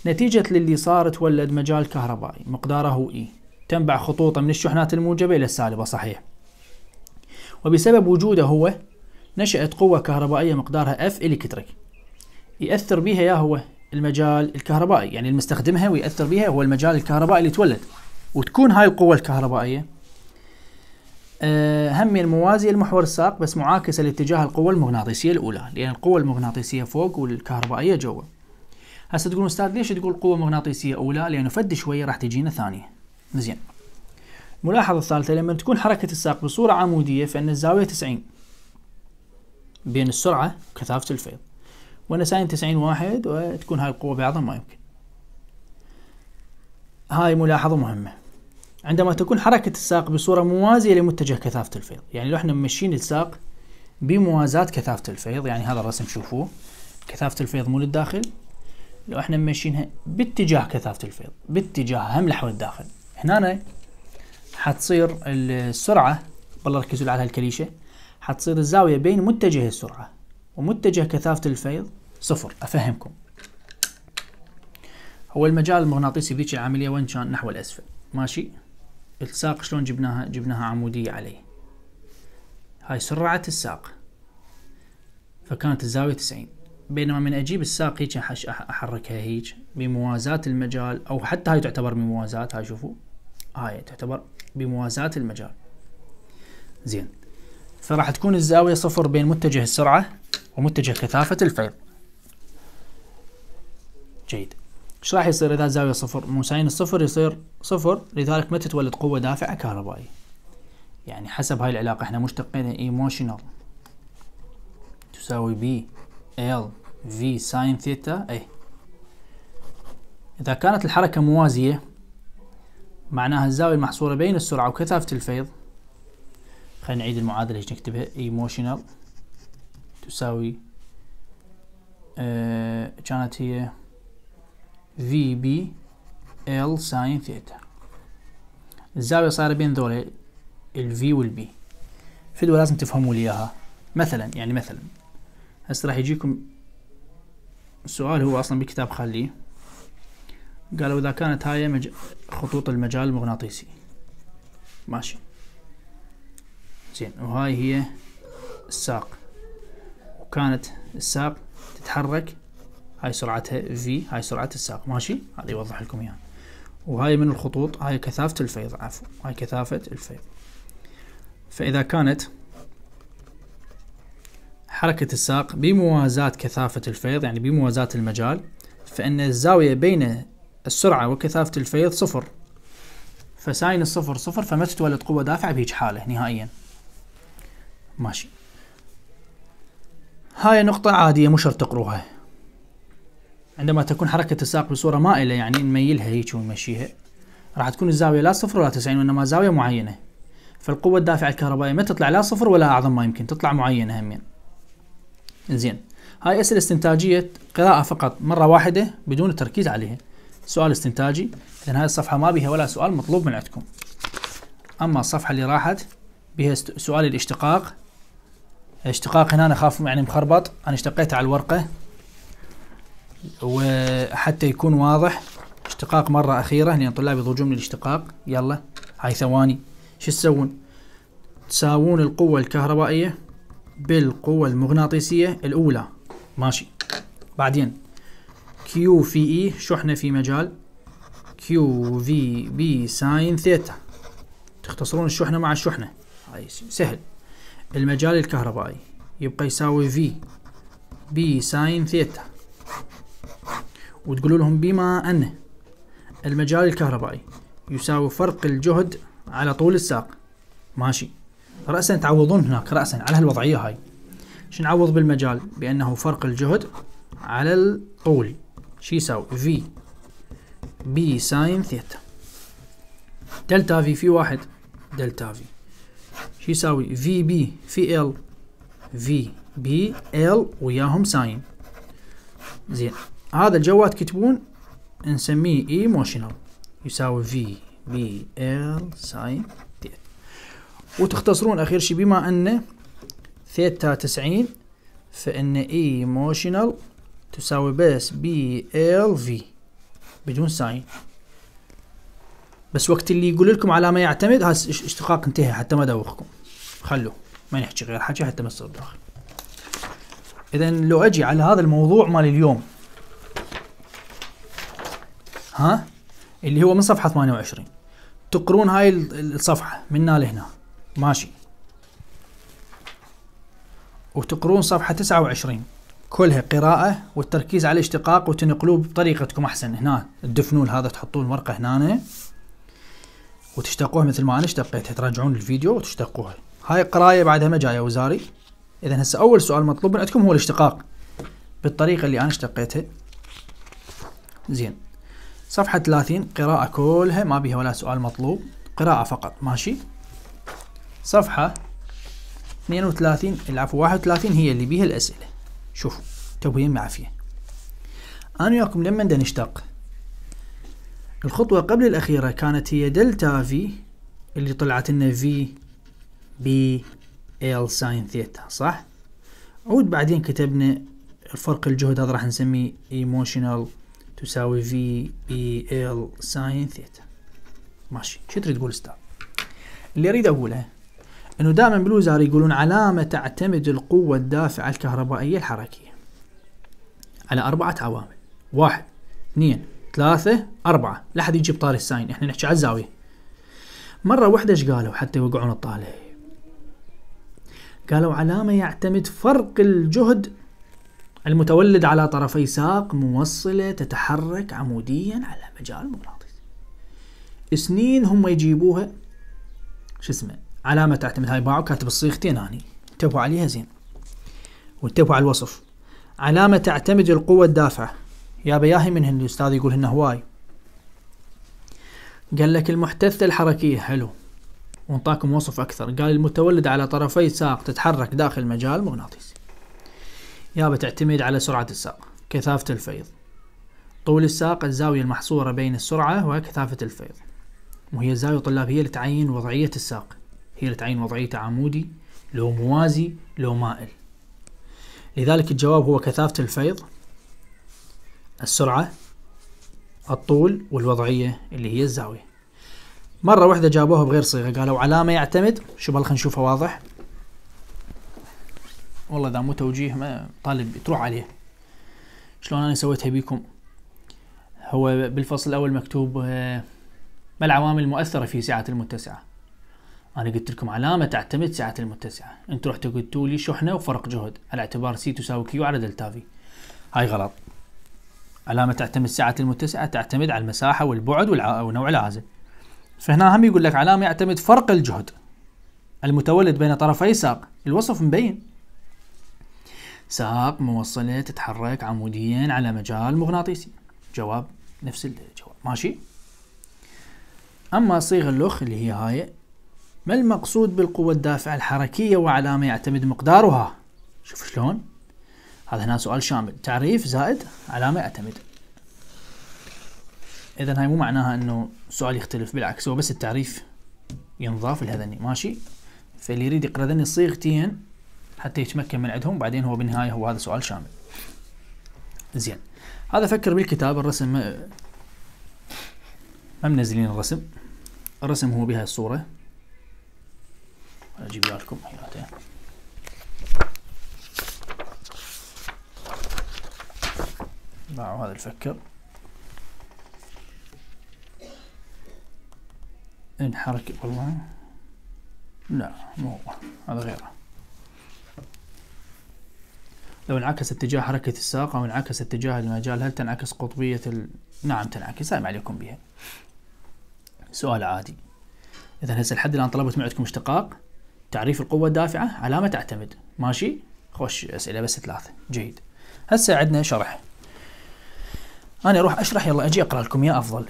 نتيجة للي صار تولد مجال كهربائي مقداره E تنبع خطوطه من الشحنات الموجبة إلى السالبة صحيح وبسبب وجوده هو نشأت قوة كهربائية مقدارها F إلكتريك يأثر بها يا هو المجال الكهربائي يعني المستخدمها ويأثر بها هو المجال الكهربائي اللي تولد وتكون هاي القوة الكهربائية آه، هم موازية لمحور الساق بس معاكسة لاتجاه القوة المغناطيسية الأولى لأن القوة المغناطيسية فوق والكهربائية جوا هسه تقولون أستاذ ليش تقول قوة مغناطيسية أولى لأنه فد شوية راح تجينا ثانية زين الملاحظة الثالثة لما تكون حركة الساق بصورة عمودية فإن الزاوية 90 بين السرعة وكثافة الفيض ساين 90 واحد وتكون هاي القوة بعضها ما يمكن هاي ملاحظة مهمة عندما تكون حركة الساق بصورة موازية لمتجه كثافة الفيض يعني لو احنا ممشين الساق بموازاة كثافة الفيض يعني هذا الرسم شوفوه كثافة الفيض مو للداخل لو احنا ممشينها باتجاه كثافة الفيض باتجاه هم لحول الداخل هنا حتصير السرعة والله ركزوا على هالكليشة حتصير الزاوية بين متجه السرعة ومتجه كثافة الفيض صفر افهمكم هو المجال المغناطيسي بذيك العمليه وين كان نحو الاسفل ماشي الساق شلون جبناها جبناها عموديه عليه هاي سرعه الساق فكانت الزاويه 90 بينما من اجيب الساق هيك احركها هيك بموازاة المجال او حتى هاي تعتبر بموازاة هاي شوفوا هاي تعتبر بموازاة المجال زين فراح تكون الزاوية صفر بين متجه السرعة ومتجه كثافة الفيض جيد ايش راح يصير اذا الزاويه صفر؟ مو ساين الصفر يصير صفر لذلك ما تتولد قوه دافعه كهربائيه. يعني حسب هاي العلاقه احنا مشتقين ايموشنال تساوي بي ال في ساين ثيتا اي اذا كانت الحركه موازيه معناها الزاويه المحصوره بين السرعه وكثافه الفيض خلينا نعيد المعادله ايش نكتبها ايموشنال تساوي آه كانت هي في بي ال ساين ثيتا الزاوية صايرة بين ذولا الفي والبي فدوى لازم تفهموا لي اياها مثلا يعني مثلا هسه راح يجيكم السؤال هو اصلا بالكتاب خليه قالوا اذا كانت هاي مج... خطوط المجال المغناطيسي ماشي زين وهاي هي الساق وكانت الساق تتحرك هاي سرعتها V هاي سرعة الساق ماشي هذا يوضح لكم اياها وهاي من الخطوط هاي كثافة الفيض عفوا هاي كثافة الفيض فإذا كانت حركة الساق بموازاة كثافة الفيض يعني بموازاة المجال فإن الزاوية بين السرعة وكثافة الفيض صفر فساين الصفر صفر فما تتولد قوة دافعة بهيج حالة نهائيا ماشي هاي نقطة عادية مو شرط تقروها عندما تكون حركة الساق بصورة مائلة يعني نميلها هيك ونمشيها راح تكون الزاوية لا صفر ولا 90 وإنما زاوية معينة فالقوة الدافعة الكهربائية ما تطلع لا صفر ولا أعظم ما يمكن تطلع معينة همين زين هاي أسئلة استنتاجية قراءة فقط مرة واحدة بدون التركيز عليها سؤال استنتاجي لأن هاي الصفحة ما بها ولا سؤال مطلوب من عندكم أما الصفحة اللي راحت بها سؤال الاشتقاق الاشتقاق هنا أنا خاف يعني مخربط أنا اشتقيته على الورقة وحتى يكون واضح اشتقاق مرة أخيرة لأن الطلاب يضوجون من الاشتقاق يلا هاي ثواني شو تسوون تساوون القوة الكهربائية بالقوة المغناطيسية الأولى ماشي بعدين كيو في اي شو احنا في مجال كيو في بي ساين ثيتا تختصرون الشحنة مع الشحنة هاي سهل المجال الكهربائي يبقى يساوي في بي ساين ثيتا وتقولوا لهم بما أن المجال الكهربائي يساوي فرق الجهد على طول الساق ماشي رأسا تعوضون هناك رأسا على هالوضعية هاي شو نعوض بالمجال بأنه فرق الجهد على الطول شي يساوي في بي ساين ثيتا دلتا في في واحد دلتا في شو يساوي في بي في ال في بي ال وياهم ساين زين هذا الجوال تكتبون نسميه ايموشنال e يساوي في بي ال ساين ثيتا وتختصرون اخر شيء بما ان ثيتا 90 فان ايموشنال e تساوي بس بي ال في بدون ساين بس وقت اللي يقول لكم على ما يعتمد هذا اشتقاق انتهى حتى ما ادوخكم خلوه ما نحكي غير حكي حتى ما تصير داخل اذا لو اجي على هذا الموضوع مال اليوم ها اللي هو من صفحه 28 تقرون هاي الصفحه من هنا لهنا ماشي وتقرون صفحه 29 كلها قراءة والتركيز على الاشتقاق وتنقلوه بطريقتكم أحسن هنا تدفنون هذا تحطون الورقة هنا وتشتقوها مثل ما أنا اشتقيتها تراجعون الفيديو وتشتقوها هاي قراية بعدها ما جاية وزاري إذا هسه أول سؤال مطلوب من عندكم هو الاشتقاق بالطريقة اللي أنا اشتقيتها زين صفحة 30 قراءة كلها ما بيها ولا سؤال مطلوب قراءة فقط ماشي صفحة 32 العفو 31 هي اللي بيها الأسئلة شوفوا تبوين معافية أنا وياكم لما نشتق الخطوة قبل الأخيرة كانت هي دلتا في اللي طلعت لنا في بي ال ساين ثيتا صح؟ عود بعدين كتبنا الفرق الجهد هذا راح نسميه ايموشنال تساوي في بي ال ساين ثيتا ماشي شو تريد تقول استاذ اللي اريد اقوله انه دائما بالوزارة يقولون علامة تعتمد القوة الدافعة الكهربائية الحركية على أربعة عوامل واحد اثنين ثلاثة أربعة لا حد يجيب طاري الساين احنا نحكي على الزاوية مرة واحدة ايش قالوا حتى يوقعون الطالب قالوا علامة يعتمد فرق الجهد المتولد على طرفي ساق موصلة تتحرك عموديا على مجال مغناطيسي سنين هم يجيبوها شو اسمه علامة تعتمد هاي باعوا كاتب الصيغتين هاني انتبهوا عليها زين وانتبهوا على الوصف علامة تعتمد القوة الدافعة يا بياهي هن الأستاذ يقول هن هواي قال لك المحتثة الحركية حلو وانطاكم وصف أكثر قال المتولد على طرفي ساق تتحرك داخل مجال مغناطيسي يا بتعتمد على سرعة الساق كثافة الفيض طول الساق الزاوية المحصورة بين السرعة وكثافة الفيض وهي الزاوية طلاب هي لتعين وضعية الساق هي لتعين وضعيته عمودي لو موازي لو مائل لذلك الجواب هو كثافة الفيض السرعة الطول والوضعية اللي هي الزاوية مرة واحدة جابوها بغير صيغة قالوا علامة يعتمد شو خلينا نشوفها واضح والله اذا مو توجيه ما طالب تروح عليه شلون انا سويتها بيكم هو بالفصل الاول مكتوب آه، ما العوامل المؤثره في سعه المتسعه انا قلت لكم علامه تعتمد سعه المتسعه انت رحتوا قلتوا لي شحنه وفرق جهد على اعتبار سي تساوي كيو على دلتا في هاي غلط علامة تعتمد سعة المتسعة تعتمد على المساحة والبعد ونوع العازل فهنا هم يقول لك علامة يعتمد فرق الجهد المتولد بين طرفي ساق الوصف مبين ساب موصلة تتحرك عموديا على مجال مغناطيسي جواب نفس الجواب ماشي أما صيغ اللخ اللي هي هاي ما المقصود بالقوة الدافعة الحركية وعلى ما يعتمد مقدارها شوف شلون هذا هنا سؤال شامل تعريف زائد علامة يعتمد إذا هاي مو معناها إنه السؤال يختلف بالعكس هو بس التعريف ينضاف لهذني ماشي فاللي يريد يقرأ ذني صيغتين حتى يتمكن من عندهم بعدين هو بالنهايه هو هذا سؤال شامل زين هذا فكر بالكتاب الرسم ما منزلين الرسم الرسم هو بهاي الصوره اجيب لكم باعوا هذا الفكر انحرك والله لا مو هذا غيره لو انعكس اتجاه حركة الساق أو انعكس اتجاه المجال هل تنعكس قطبية ال... نعم تنعكس ما عليكم بها سؤال عادي إذا هسه لحد الآن طلبت من عندكم اشتقاق تعريف القوة الدافعة علامة تعتمد ماشي خوش أسئلة بس ثلاثة جيد هسه عندنا شرح أنا أروح أشرح يلا أجي أقرأ لكم يا أفضل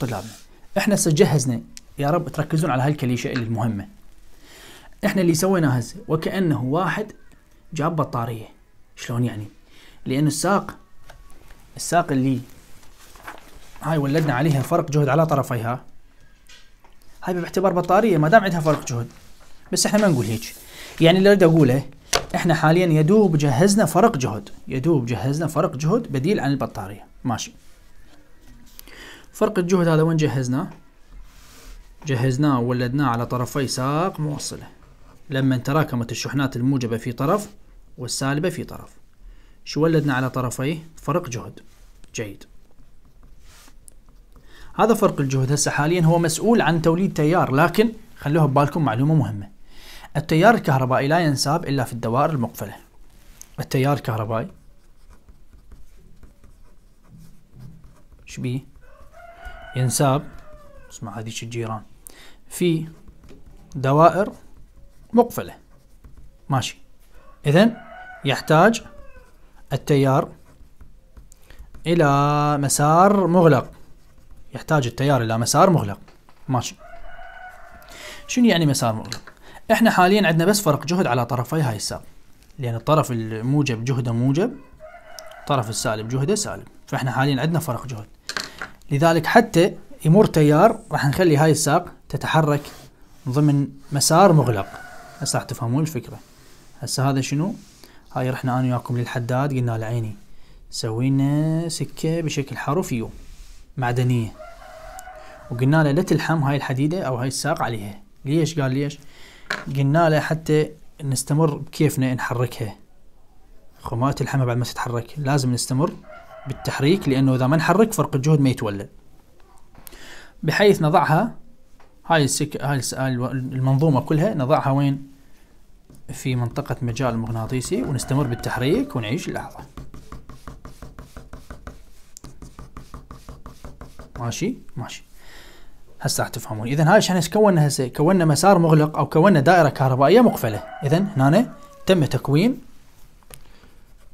طلابنا احنا جهزنا يا رب تركزون على هالكليشه المهمه احنا اللي سويناه هسه وكانه واحد جاب بطاريه شلون يعني لان الساق الساق اللي هاي ولدنا عليها فرق جهد على طرفيها هاي باعتبار بطاريه ما دام عندها فرق جهد بس احنا ما نقول هيك يعني اللي اريد اقوله احنا حاليا يدوب جهزنا فرق جهد يدوب جهزنا فرق جهد بديل عن البطاريه ماشي فرق الجهد هذا وين جهزناه جهزناه وولدناه على طرفي ساق موصله لما تراكمت الشحنات الموجبة في طرف والسالبة في طرف شو ولدنا على طرفيه فرق جهد جيد هذا فرق الجهد هسه حاليا هو مسؤول عن توليد تيار لكن خلوها ببالكم معلومة مهمة التيار الكهربائي لا ينساب إلا في الدوائر المقفلة التيار الكهربائي شبيه ينساب اسمع هذيك الجيران في دوائر مقفلة ماشي إذا يحتاج التيار إلى مسار مغلق يحتاج التيار إلى مسار مغلق ماشي شنو يعني مسار مغلق؟ احنا حاليا عندنا بس فرق جهد على طرفي هاي الساق لأن الطرف الموجب جهده موجب الطرف السالب جهده سالب فاحنا حاليا عندنا فرق جهد لذلك حتى يمر تيار راح نخلي هاي الساق تتحرك ضمن مسار مغلق هسه راح تفهمون الفكرة هسه هذا شنو هاي رحنا انا وياكم للحداد قلنا له عيني سوينا سكة بشكل حرف يو معدنية وقلنا له لا تلحم هاي الحديدة او هاي الساق عليها ليش قال ليش قلنا له حتى نستمر بكيفنا نحركها خو ما تلحمها بعد ما تتحرك لازم نستمر بالتحريك لانه اذا ما نحرك فرق الجهد ما يتولد بحيث نضعها هاي السكه هاي المنظومه كلها نضعها وين في منطقة مجال مغناطيسي ونستمر بالتحريك ونعيش اللحظة ماشي ماشي هسه راح تفهمون اذا هاي شنو كونا هسه كونا مسار مغلق او كونا دائره كهربائيه مقفله اذا هنا تم تكوين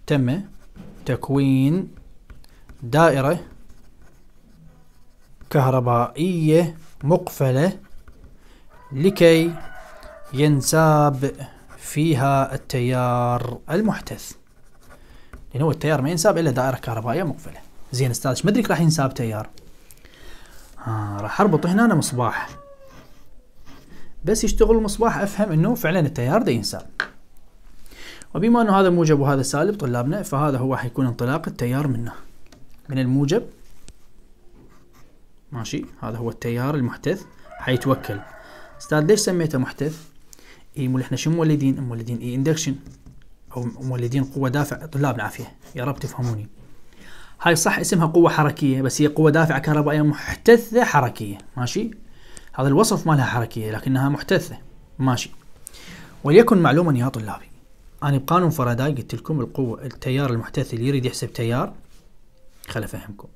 تم تكوين دائره كهربائيه مقفله لكي ينساب فيها التيار المحتث لأنه هو التيار ما ينساب إلا دائرة كهربائية مقفلة زين أستاذ ما أدريك راح ينساب تيار آه راح أربط هنا أنا مصباح بس يشتغل المصباح أفهم أنه فعلا التيار ده ينساب وبما أنه هذا موجب وهذا سالب طلابنا فهذا هو حيكون انطلاق التيار منه من الموجب ماشي هذا هو التيار المحتث حيتوكل استاذ ليش سميته محتث يمول إيه، احنا شو مولدين؟ مولدين اي اندكشن او مولدين قوة دافع طلاب العافيه يا رب تفهموني. هاي صح اسمها قوة حركية بس هي قوة دافعة كهربائية محتثة حركية ماشي؟ هذا الوصف مالها حركية لكنها محتثة ماشي. وليكن معلوما يا طلابي أنا بقانون فاراداي قلت لكم القوة التيار المحتث اللي يريد يحسب تيار خل أفهمكم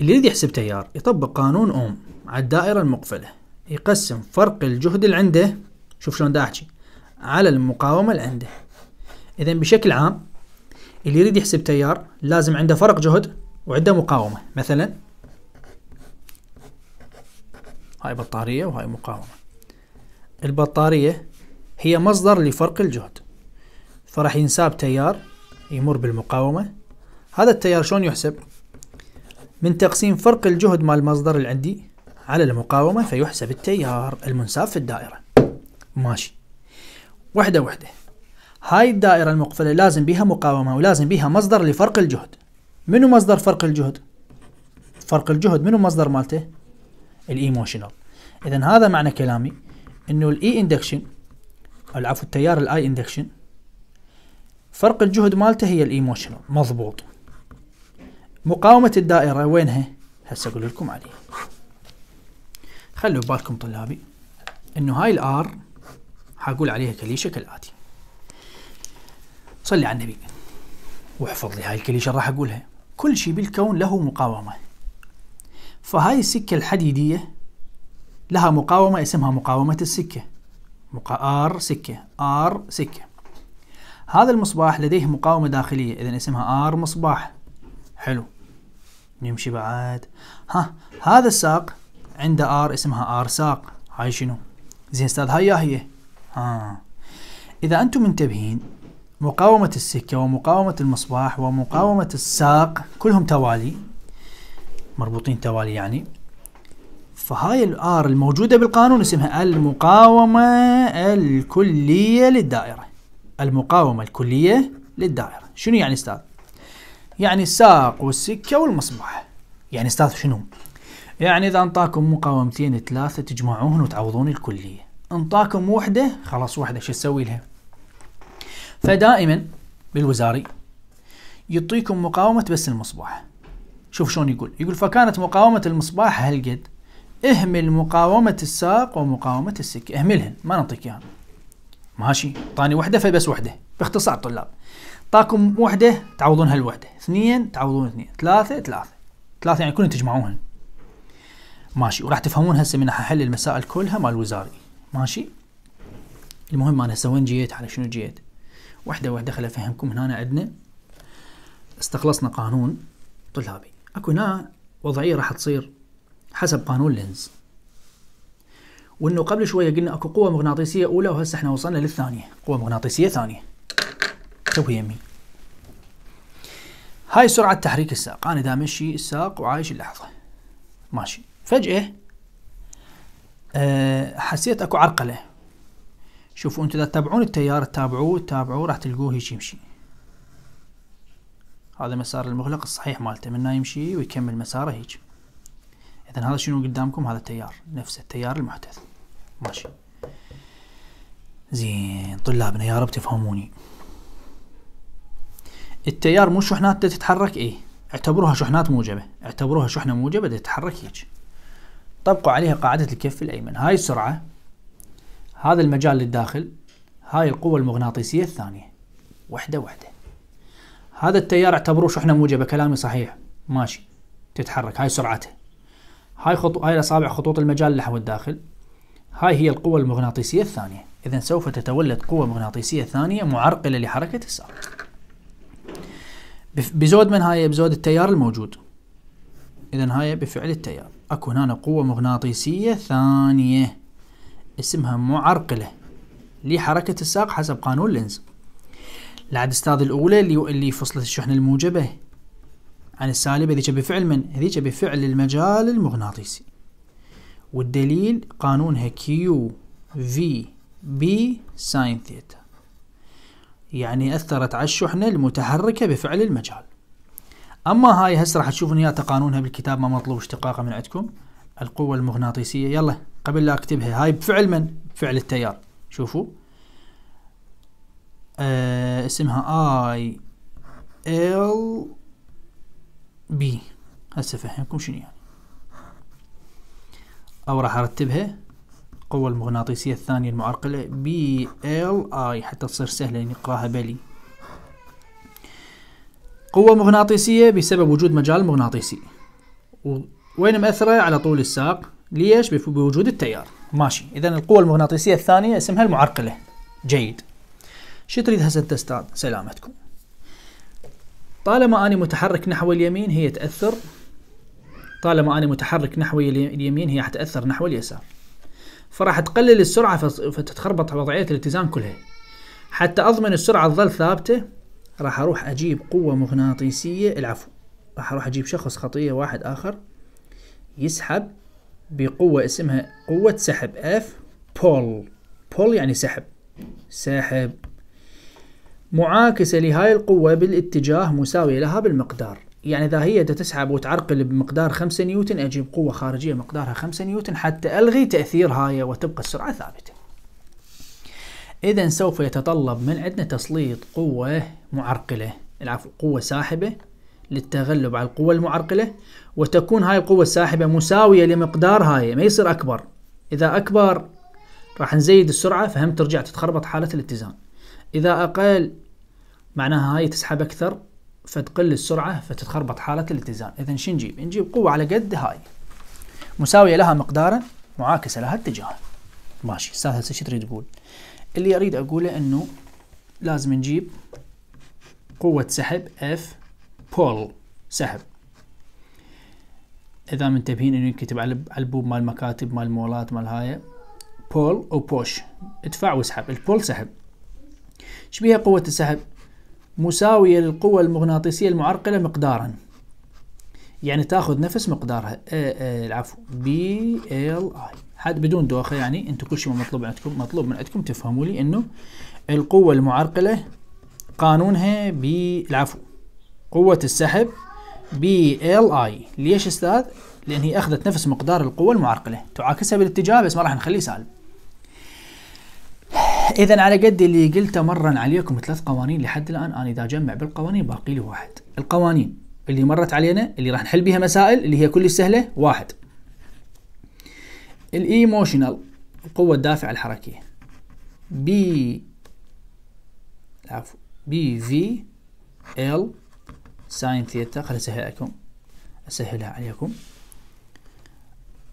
اللي يريد يحسب تيار يطبق قانون أوم على الدائرة المقفلة يقسم فرق الجهد اللي عنده شوف شلون دا احكي على المقاومه اللي عنده اذا بشكل عام اللي يريد يحسب تيار لازم عنده فرق جهد وعنده مقاومه مثلا هاي بطاريه وهاي مقاومه البطاريه هي مصدر لفرق الجهد فراح ينساب تيار يمر بالمقاومه هذا التيار شلون يحسب من تقسيم فرق الجهد مال المصدر اللي عندي على المقاومه فيحسب التيار المنساب في الدائره ماشي وحده وحده هاي الدائرة المقفلة لازم بيها مقاومة ولازم بيها مصدر لفرق الجهد منو مصدر فرق الجهد فرق الجهد منو مصدر مالته الايموشنال اذا هذا معنى كلامي انه الاي اندكشن e العفو التيار الاي اندكشن فرق الجهد مالته هي الايموشنال مضبوط مقاومة الدائرة وينها هسه اقول لكم عليها خلوا ببالكم طلابي انه هاي الار حقول عليها كليشه كالاتي صلي على النبي واحفظ لي هاي الكليشه راح اقولها كل شيء بالكون له مقاومه فهاي السكه الحديديه لها مقاومه اسمها مقاومه السكه مقا ار سكه ار سكه هذا المصباح لديه مقاومه داخليه اذا اسمها ار مصباح حلو نمشي بعد ها هذا الساق عنده ار اسمها ار ساق هاي شنو زين استاذ هاي هي آه. إذا أنتم منتبهين مقاومة السكة ومقاومة المصباح ومقاومة الساق كلهم توالي مربوطين توالي يعني فهاي الار الموجودة بالقانون اسمها المقاومة الكلية للدائرة المقاومة الكلية للدائرة شنو يعني استاذ؟ يعني الساق والسكة والمصباح يعني استاذ شنو؟ يعني اذا انطاكم مقاومتين ثلاثة تجمعوهن وتعوضون الكلية انطاكم وحده خلاص وحده شو تسوي لها فدائما بالوزاري يعطيكم مقاومه بس المصباح شوف شلون يقول يقول فكانت مقاومه المصباح هالقد اهمل مقاومه الساق ومقاومه السكه اهملهن ما نعطيك اياها ماشي طاني وحده فبس وحده باختصار طلاب طاكم وحده تعوضون هالوحده اثنين تعوضون اثنين ثلاثه ثلاثه ثلاثه يعني كلهم تجمعوهن ماشي وراح تفهمون هسه من حل المسائل كلها مال الوزاري ماشي المهم انا هسه وين جيت على شنو جيت وحده وحده خل افهمكم هنا عندنا استخلصنا قانون طلابي اكو هنا وضعيه راح تصير حسب قانون لينز وانه قبل شويه قلنا اكو قوه مغناطيسيه اولى وهسه احنا وصلنا للثانيه قوه مغناطيسيه ثانيه تو يمي هاي سرعه تحريك الساق انا دا امشي الساق وعايش اللحظه ماشي فجاه أه حسيت اكو عرقله شوفوا انتم اذا تتابعون التيار تتابعوه تتابعوه راح تلقوه هيك يمشي هذا مسار المغلق الصحيح مالته من يمشي ويكمل مساره هيك اذا هذا شنو قدامكم هذا التيار نفسه التيار المحدث ماشي زين طلابنا يا رب تفهموني التيار مو شحنات تتحرك ايه اعتبروها شحنات موجبه اعتبروها شحنه موجبه تتحرك هيك طبقوا عليها قاعدة الكف الأيمن هاي السرعة هذا المجال للداخل هاي القوة المغناطيسية الثانية وحدة وحدة هذا التيار اعتبروه شحنة موجبة كلامي صحيح ماشي تتحرك هاي سرعته هاي خطو... هاي الأصابع خطوط المجال نحو الداخل هاي هي القوة المغناطيسية الثانية إذا سوف تتولد قوة مغناطيسية ثانية معرقلة لحركة السائق بزود من هاي بزود التيار الموجود إذا هاي بفعل التيار اكو هنا قوة مغناطيسية ثانية اسمها معرقلة لحركة الساق حسب قانون لينز لعد استاذ الأولى اللي فصلت الشحنة الموجبة عن السالبة هذيك بفعل من؟ هذيك بفعل المجال المغناطيسي والدليل قانونها كيو في بي ساين ثيتا يعني أثرت على الشحنة المتحركة بفعل المجال اما هاي هسه راح تشوفون اياها تقانونها بالكتاب ما مطلوب اشتقاقه من عندكم القوه المغناطيسيه يلا قبل لا اكتبها هاي بفعل من بفعل التيار شوفوا آه اسمها اي ال بي هسه افهمكم شنو يعني او راح ارتبها القوة المغناطيسية الثانية المعرقلة بي ال اي حتى تصير سهلة نقراها بلي قوة مغناطيسية بسبب وجود مجال مغناطيسي وين مأثرة على طول الساق ليش بوجود التيار ماشي إذا القوة المغناطيسية الثانية اسمها المعرقلة جيد شو تريد هسه تستاذ سلامتكم طالما أنا متحرك نحو اليمين هي تأثر طالما أنا متحرك نحو اليمين هي حتأثر نحو اليسار فراح تقلل السرعة فتتخربط وضعية الاتزان كلها حتى أضمن السرعة تظل ثابتة راح اروح اجيب قوة مغناطيسية العفو راح اروح اجيب شخص خطية واحد اخر يسحب بقوة اسمها قوة سحب F بول بول يعني سحب سحب معاكسة لهاي القوة بالاتجاه مساوية لها بالمقدار يعني إذا هي تسحب وتعرقل بمقدار خمسة نيوتن أجيب قوة خارجية مقدارها خمسة نيوتن حتى ألغي تأثير هاي وتبقى السرعة ثابتة إذا سوف يتطلب من عندنا تسليط قوة معرقلة العفو قوة ساحبة للتغلب على القوة المعرقلة وتكون هاي القوة الساحبة مساوية لمقدار هاي ما يصير أكبر إذا أكبر راح نزيد السرعة فهم ترجع تتخربط حالة الاتزان إذا أقل معناها هاي تسحب أكثر فتقل السرعة فتتخربط حالة الاتزان إذا شو نجيب؟ نجيب قوة على قد هاي مساوية لها مقدارا معاكسة لها اتجاها ماشي هسه شو تريد تقول؟ اللي اريد اقوله انه لازم نجيب قوة سحب اف بول سحب اذا منتبهين انه يكتب على البوب مال المكاتب مال المولات مال هاي بول او بوش ادفع واسحب البول سحب شبيها قوة السحب مساوية للقوة المغناطيسية المعرقلة مقدارا يعني تاخذ نفس مقدارها العفو بي ال اي حد بدون دوخه يعني انتم كل شيء مطلوب عندكم مطلوب من عندكم تفهموا لي انه القوه المعرقله قانونها بالعفو قوه السحب بي ال اي ليش استاذ؟ لان هي اخذت نفس مقدار القوه المعرقله تعاكسها بالاتجاه بس ما راح نخليه سالب اذا على قد اللي قلته مرا عليكم ثلاث قوانين لحد الان انا اذا اجمع بالقوانين باقي لي واحد القوانين اللي مرت علينا اللي راح نحل بها مسائل اللي هي كلش سهله واحد الايموشنال القوة الدافعة الحركية بي العفو بي في ال ساين ثيتا خليني اسهلها عليكم اسهلها عليكم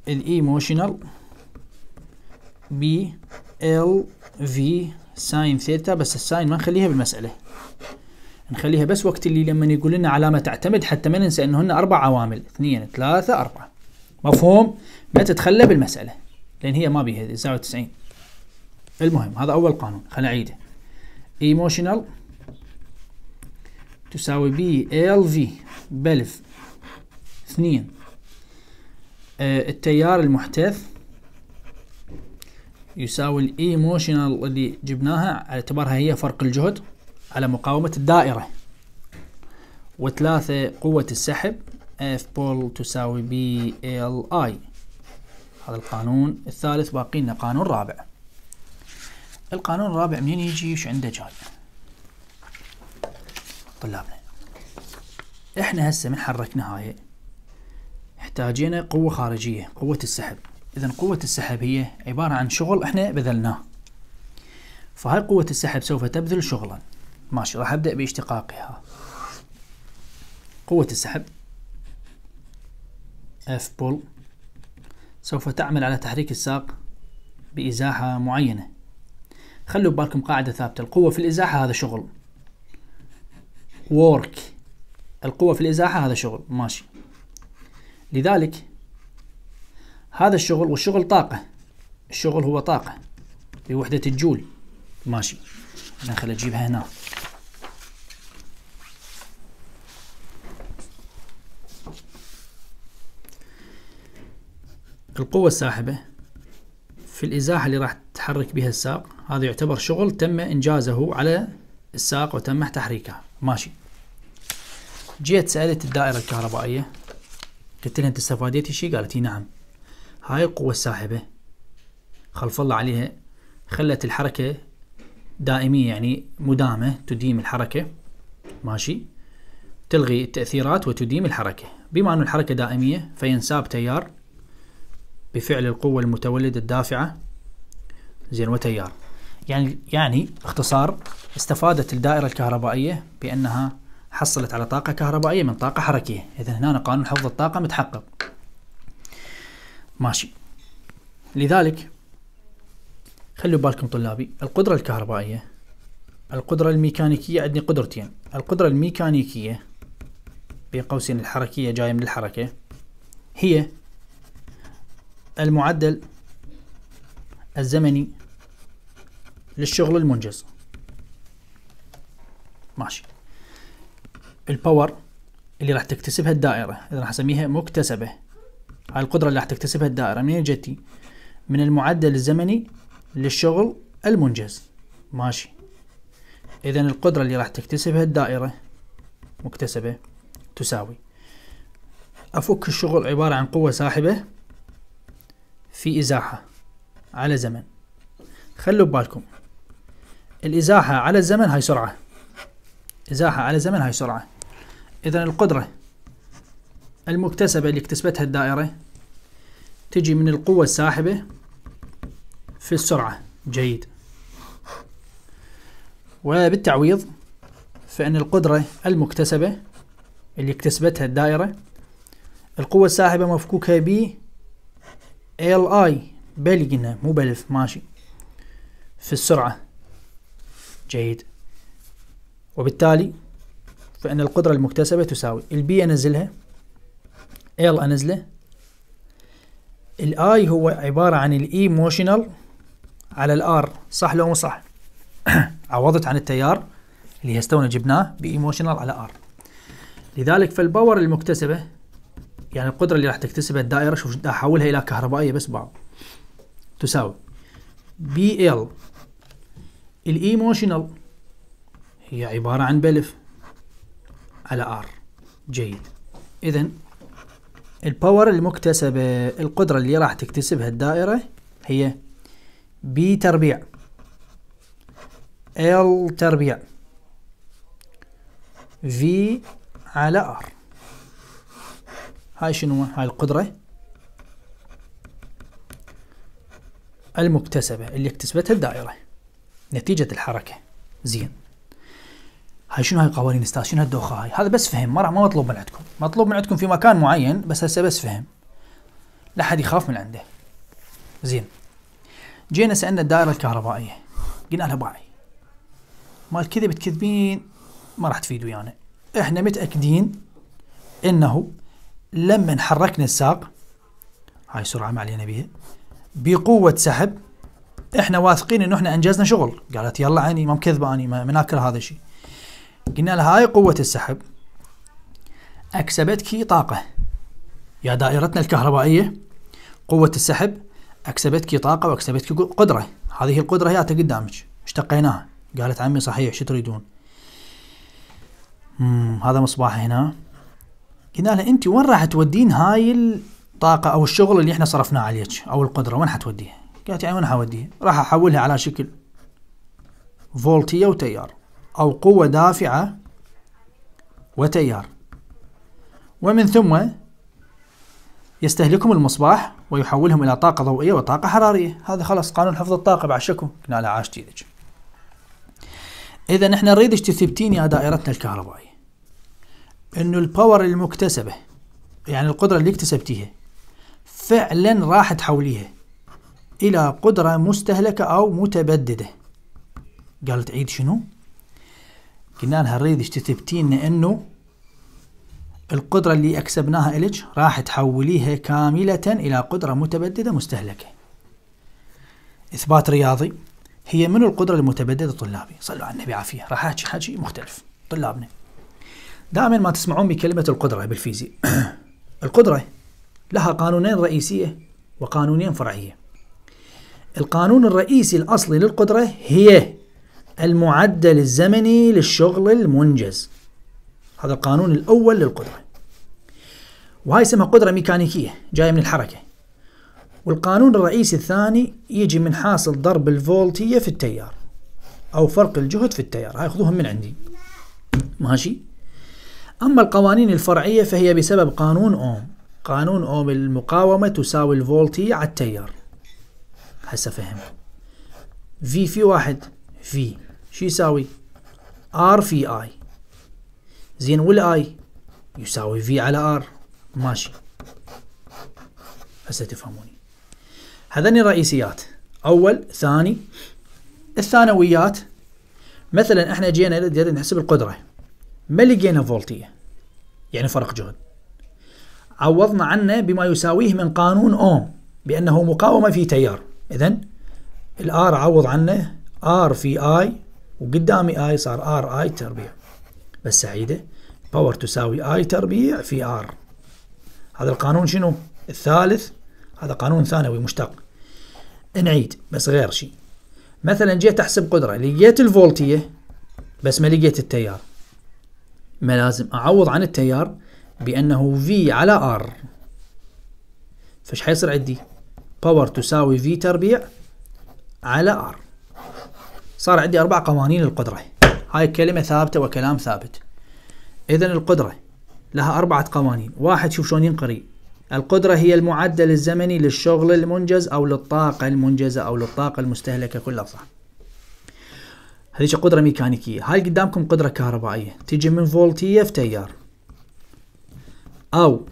الايموشنال بي ال في ساين ثيتا بس الساين ما نخليها بالمسألة نخليها بس وقت اللي لما يقول لنا علامة تعتمد حتى ما ننسى انه هن اربع عوامل اثنين ثلاثة اربعة مفهوم ما تتخلى بالمسألة لأن هي ما بيها 99 المهم هذا أول قانون خل أعيده emotional تساوي بي ال في بلف اثنين آه، التيار المحتث يساوي الايموشنال اللي جبناها على اعتبارها هي فرق الجهد على مقاومة الدائرة وثلاثة قوة السحب اف بول تساوي بي ال اي هذا القانون الثالث باقي لنا قانون رابع القانون الرابع منين يجي وش عنده جاي طلابنا احنا هسه من حركنا هاي احتاجينا قوة خارجية قوة السحب اذا قوة السحب هي عبارة عن شغل احنا بذلناه فهاي قوة السحب سوف تبذل شغلا ماشي راح ابدأ باشتقاقها قوة السحب F pull سوف تعمل على تحريك الساق بإزاحة معينة خلوا ببالكم قاعدة ثابتة القوة في الإزاحة هذا شغل work القوة في الإزاحة هذا شغل ماشي لذلك هذا الشغل والشغل طاقة الشغل هو طاقة بوحدة الجول ماشي أنا خلي أجيبها هنا القوة الساحبة في الإزاحة اللي راح تحرك بها الساق هذا يعتبر شغل تم إنجازه على الساق وتم تحريكه ماشي جيت سألت الدائرة الكهربائية قلت لها أنت استفاديتي شي قالت لي نعم هاي القوة الساحبة خلف الله عليها خلت الحركة دائمية يعني مدامة تديم الحركة ماشي تلغي التأثيرات وتديم الحركة بما أن الحركة دائمية فينساب تيار بفعل القوة المتولدة الدافعة زين وتيار يعني يعني باختصار استفادت الدائرة الكهربائية بأنها حصلت على طاقة كهربائية من طاقة حركية إذا هنا قانون حفظ الطاقة متحقق ماشي لذلك خلوا بالكم طلابي القدرة الكهربائية القدرة الميكانيكية عندي قدرتين القدرة الميكانيكية بين قوسين الحركية جاية من الحركة هي المعدل الزمني للشغل المنجز ماشي الباور اللي راح تكتسبها الدائرة اذا راح اسميها مكتسبة هاي القدرة اللي راح تكتسبها الدائرة منين جتي من المعدل الزمني للشغل المنجز ماشي اذا القدرة اللي راح تكتسبها الدائرة مكتسبة تساوي افك الشغل عبارة عن قوة ساحبة في إزاحة على زمن خلوا ببالكم الإزاحة على الزمن هاي سرعة إزاحة على زمن هاي سرعة إذا القدرة المكتسبة اللي اكتسبتها الدائرة تجي من القوة الساحبة في السرعة جيد وبالتعويض فإن القدرة المكتسبة اللي اكتسبتها الدائرة القوة الساحبة مفكوكة ب ال اي بلي قلنا مو بلف ماشي في السرعة جيد وبالتالي فإن القدرة المكتسبة تساوي البي أنزلها ال أنزله الاي هو عبارة عن الاي موشنال e على الار صح لو مو صح عوضت عن التيار اللي هستونا جبناه بايموشنال على ار لذلك فالباور المكتسبة يعني القدره اللي راح تكتسبها الدائره شوف احولها الى كهربائيه بس بعض تساوي بي ال الايموشنال هي عباره عن بلف على ار جيد اذا الباور المكتسبه القدره اللي راح تكتسبها الدائره هي بي تربيع ال تربيع في على ار هاي شنو هاي القدرة المكتسبة اللي اكتسبتها الدائرة نتيجة الحركة زين هاي شنو هاي القوانين استاذ شنو هالدوخه هاي هذا بس فهم ما ما مطلوب من عندكم مطلوب من عندكم في مكان معين بس هسه بس فهم لا حد يخاف من عنده زين جينا سالنا الدائره الكهربائيه قلنا لها باعي مال كذب تكذبين ما راح تفيد ويانا احنا متاكدين انه لما حركنا الساق هاي سرعة ما علينا بيها بقوة سحب احنا واثقين انه احنا انجزنا شغل قالت يلا عيني ما مكذبة اني ما مناكر هذا الشيء قلنا لها هاي قوة السحب اكسبتك طاقة يا دائرتنا الكهربائية قوة السحب اكسبتك طاقة واكسبتك قدرة هذه القدرة هي قدامك اشتقيناها قالت عمي صحيح شو تريدون هذا مصباح هنا قلنا لها انت وين راح تودين هاي الطاقه او الشغل اللي احنا صرفناه عليك او القدره وين حتوديها؟ قالت يعني وين حوديها؟ راح احولها على شكل فولتيه وتيار او قوه دافعه وتيار ومن ثم يستهلكهم المصباح ويحولهم الى طاقه ضوئيه وطاقه حراريه هذا خلاص قانون حفظ الطاقه بعد شكو قلنا لها عاش اذا احنا نريدك يا دائرتنا الكهربائيه انه الباور المكتسبه يعني القدره اللي اكتسبتيها فعلا راح تحوليها الى قدره مستهلكه او متبدده قالت عيد شنو قلنا لها نريدش تثبتين انه القدرة اللي أكسبناها إلك راح تحوليها كاملة إلى قدرة متبددة مستهلكة إثبات رياضي هي من القدرة المتبددة طلابي صلوا على النبي عافية راح أحكي حكي مختلف طلابنا دائما ما تسمعون بكلمة القدرة بالفيزياء القدرة لها قانونين رئيسية وقانونين فرعية القانون الرئيسي الأصلي للقدرة هي المعدل الزمني للشغل المنجز هذا القانون الأول للقدرة وهاي اسمها قدرة ميكانيكية جاية من الحركة والقانون الرئيسي الثاني يجي من حاصل ضرب الفولتية في التيار أو فرق الجهد في التيار هاي خذوهم من عندي ماشي أما القوانين الفرعية فهي بسبب قانون أوم قانون أوم المقاومة تساوي الفولتية على التيار هسه فهم في في واحد في شو يساوي ار في اي زين والاي يساوي في على ار ماشي هسه تفهموني هذني الرئيسيات اول ثاني الثانويات مثلا احنا جينا نحسب القدره ما لقينا فولتية يعني فرق جهد عوضنا عنه بما يساويه من قانون أوم بأنه مقاومة في تيار إذا الآر عوض عنه آر في آي وقدامي آي صار آر آي تربيع بس سعيدة باور تساوي آي تربيع في آر هذا القانون شنو؟ الثالث هذا قانون ثانوي مشتق نعيد بس غير شيء مثلا جيت احسب قدره لقيت الفولتيه بس ما لقيت التيار ما لازم أعوض عن التيار بأنه V على R فش حيصير عندي باور تساوي V تربيع على R صار عندي أربع قوانين للقدرة هاي كلمة ثابتة وكلام ثابت إذا القدرة لها أربعة قوانين واحد شوف شلون ينقري القدرة هي المعدل الزمني للشغل المنجز أو للطاقة المنجزة أو للطاقة المستهلكة كل صح هذيك قدرة ميكانيكية هاي قدامكم قدرة كهربائية تجي من فولتية في تيار أو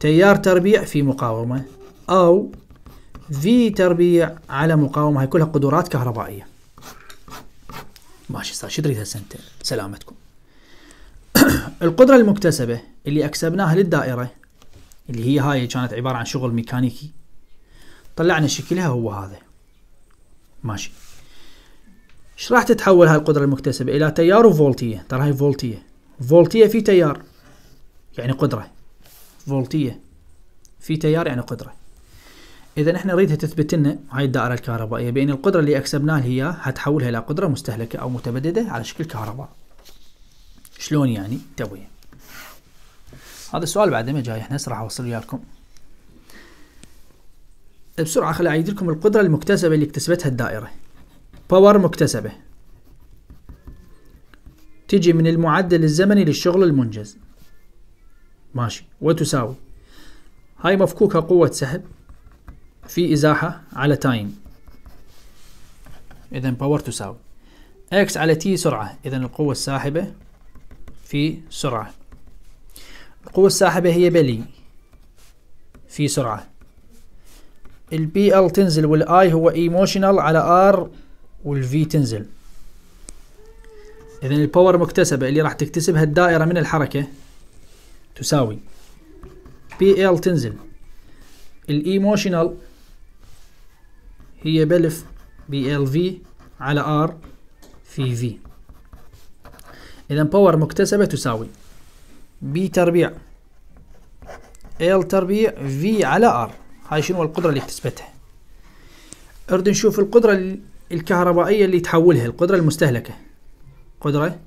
تيار تربيع في مقاومة أو في تربيع على مقاومة هاي كلها قدرات كهربائية ماشي صار شو تريد انت سلامتكم القدرة المكتسبة اللي اكسبناها للدائرة اللي هي هاي كانت عبارة عن شغل ميكانيكي طلعنا شكلها هو هذا ماشي ايش راح تتحول هاي القدره المكتسبه الى تيار وفولتيه ترى هاي فولتيه فولتيه في تيار يعني قدره فولتيه في تيار يعني قدره اذا احنا نريدها تثبت لنا هاي الدائره الكهربائيه بان القدره اللي اكسبناها هي حتحولها الى قدره مستهلكه او متبدده على شكل كهرباء شلون يعني توي هذا السؤال بعد ما جاي احنا راح اوصل وياكم بسرعه خليني اعيد لكم القدره المكتسبه اللي اكتسبتها الدائره باور مكتسبة تجي من المعدل الزمني للشغل المنجز ماشي وتساوي هاي مفكوكة قوة سحب في إزاحة على تايم إذا باور تساوي اكس على تي سرعة إذا القوة الساحبة في سرعة القوة الساحبة هي بلي في سرعة البي ال تنزل والاي هو ايموشنال على ار والفي تنزل اذا الباور مكتسبة اللي راح تكتسبها الدائرة من الحركة تساوي بي ال تنزل e الايموشنال هي بلف بي ال في على ار في في اذا باور مكتسبة تساوي بي تربيع ال تربيع في على ار هاي شنو القدرة اللي اكتسبتها ارد نشوف القدرة الكهربائية اللي تحولها القدرة المستهلكة قدرة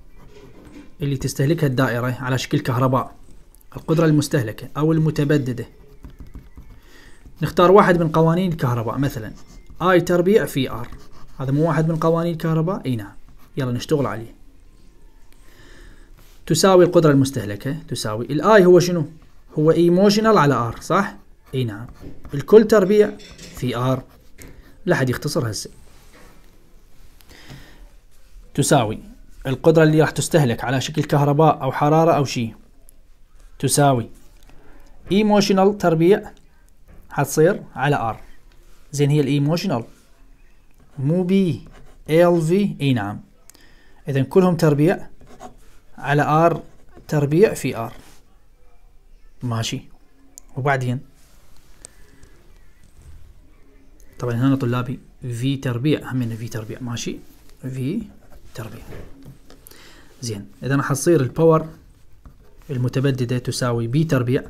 اللي تستهلكها الدائرة على شكل كهرباء القدرة المستهلكة أو المتبددة نختار واحد من قوانين الكهرباء مثلا اي تربيع في ار هذا مو واحد من قوانين الكهرباء اي نعم يلا نشتغل عليه تساوي القدرة المستهلكة تساوي الاي هو شنو هو ايموشنال على ار صح اي نعم الكل تربيع في ار لا حد يختصر هسه تساوي القدرة اللي راح تستهلك على شكل كهرباء أو حرارة أو شيء تساوي ايموشنال تربيع حتصير على R زين هي الايموشنال مو بي ال في اي نعم اذا كلهم تربيع على R تربيع في R ماشي وبعدين طبعا هنا طلابي في تربيع همين في تربيع ماشي في التربيع زين اذا حصير الباور المتبددة تساوي بي تربيع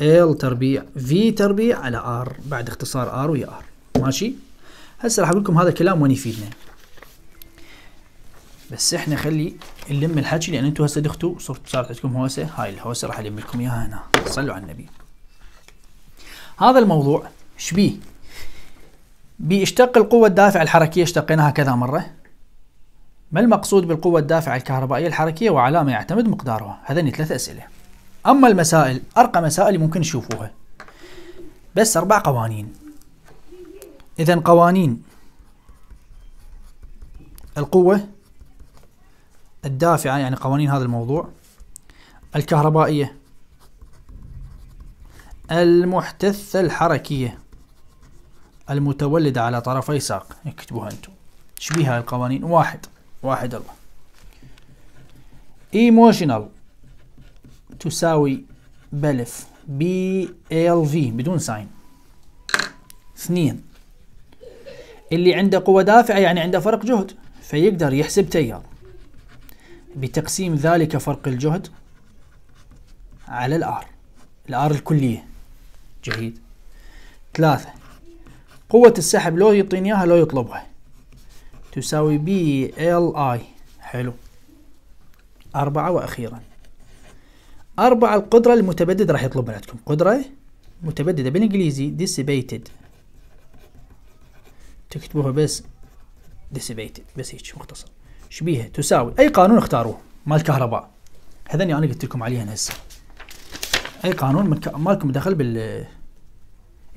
ال تربيع في تربيع على ار بعد اختصار ار ويا ار ماشي هسه راح اقول لكم هذا الكلام وين يفيدنا بس احنا خلي نلم الحكي لان انتم هسه دختوا صرت صارت عندكم هوسه هاي الهوسه راح الم لكم اياها هنا صلوا على النبي هذا الموضوع شبيه بيشتق القوة الدافعة الحركية اشتقيناها كذا مرة ما المقصود بالقوة الدافعة الكهربائية الحركية وعلى ما يعتمد مقدارها هذين ثلاث أسئلة أما المسائل أرقى مسائل ممكن تشوفوها بس أربع قوانين إذا قوانين القوة الدافعة يعني قوانين هذا الموضوع الكهربائية المحتثة الحركية المتولدة على طرفي ساق اكتبوها انتم شبيها القوانين واحد واحد الله ايموشنال تساوي بلف بي ال في بدون ساين اثنين اللي عنده قوة دافعة يعني عنده فرق جهد فيقدر يحسب تيار بتقسيم ذلك فرق الجهد على الار الار الكلية جيد ثلاثة قوة السحب لو يعطيني اياها لو يطلبها تساوي بي ال اي حلو أربعة وأخيرا أربعة القدرة المتبددة راح يطلبها عندكم قدرة متبددة بالإنجليزي dissipated تكتبوها بس dissipated بس هيك مختصر شبيها تساوي أي قانون اختاروه مال الكهرباء هذني اللي أنا قلت لكم عليها هسه أي قانون من ك... مالكم دخل بال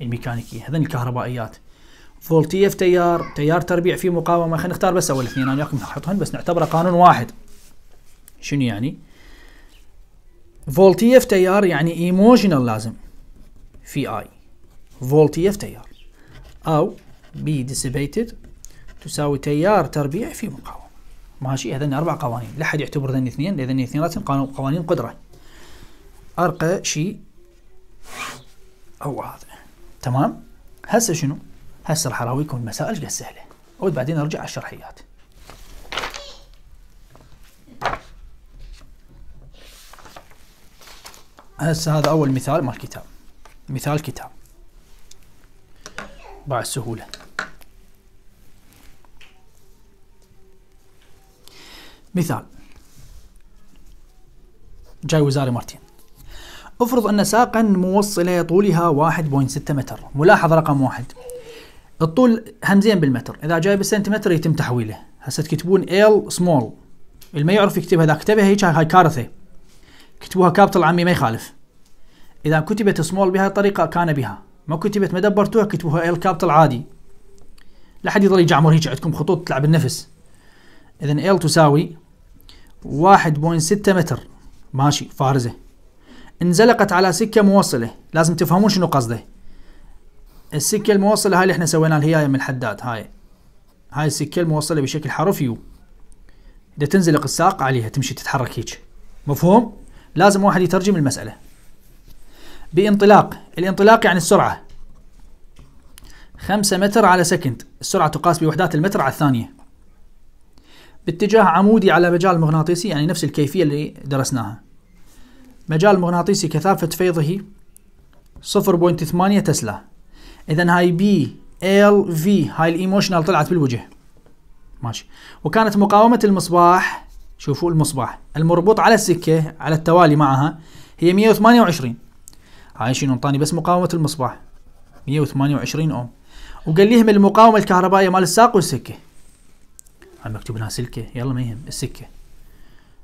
الميكانيكية هذني الكهربائيات فولتيه في تيار تيار تربيع في مقاومه خلينا نختار بس اول اثنين انا وياكم نحطهم بس نعتبره قانون واحد شنو يعني فولتيه في تيار يعني ايموشنال لازم في اي فولتيه في تيار او بي ديسيبيتد تساوي تيار تربيع في مقاومه ماشي هذين اربع قوانين لا احد يعتبر ذن اثنين لان اثنيناتهم قوانين قدره ارقى شيء هو هذا تمام هسه شنو هسه راح اراويكم المسائل قد سهله وبعدين ارجع على الشرحيات هسه هذا اول مثال مال كتاب مثال كتاب باع السهوله مثال جاي وزاري مرتين افرض ان ساقا موصله طولها 1.6 متر ملاحظ رقم واحد الطول همزين بالمتر اذا جاي بالسنتيمتر يتم تحويله هسه تكتبون ال سمول اللي ما يعرف يكتبها اذا كتبها هيك هاي كارثه كتبوها كابيتال عمي ما يخالف اذا كتبت سمول بهاي الطريقه كان بها ما كتبت ما دبرتوها كتبوها ال كابيتال عادي لا حد يضل يجعمر هيك عندكم خطوط تلعب النفس اذا ال تساوي 1.6 متر ماشي فارزه انزلقت على سكه موصله لازم تفهمون شنو قصده السكه الموصله هاي اللي احنا سويناها هي من الحداد هاي هاي السكه الموصله بشكل حرف يو اذا تنزلق الساق عليها تمشي تتحرك هيك مفهوم لازم واحد يترجم المساله بانطلاق الانطلاق يعني السرعه 5 متر على سكند السرعه تقاس بوحدات المتر على الثانيه باتجاه عمودي على مجال مغناطيسي يعني نفس الكيفيه اللي درسناها مجال مغناطيسي كثافه فيضه 0.8 تسلا اذا هاي بي ال في هاي الايموشنال طلعت بالوجه ماشي وكانت مقاومه المصباح شوفوا المصباح المربوط على السكه على التوالي معها هي 128 هاي شنو انطاني بس مقاومه المصباح 128 اوم وقال لهم المقاومه الكهربائيه مال الساق والسكه هاي مكتوب لها سلكه يلا ما يهم السكه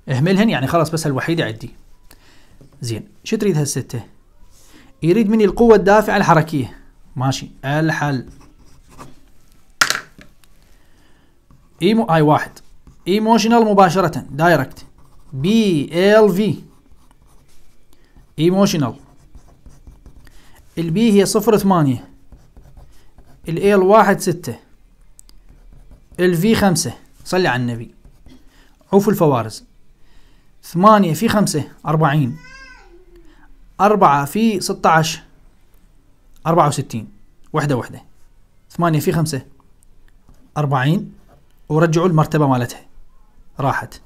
اهملهن يعني خلاص بس الوحيده عندي زين شو تريد هالسته يريد مني القوه الدافعه الحركيه ماشي الحل ايمو اي واحد ايموشنال مباشرة دايركت بي ال في ايموشنال البي هي صفر ثمانية ال واحد ستة الفي خمسة صلي على النبي عوف الفوارز ثمانية في خمسة أربعين أربعة في ستة عشر أربعة وستين وحدة وحدة ثمانية في خمسة أربعين ورجعوا المرتبة مالتها راحت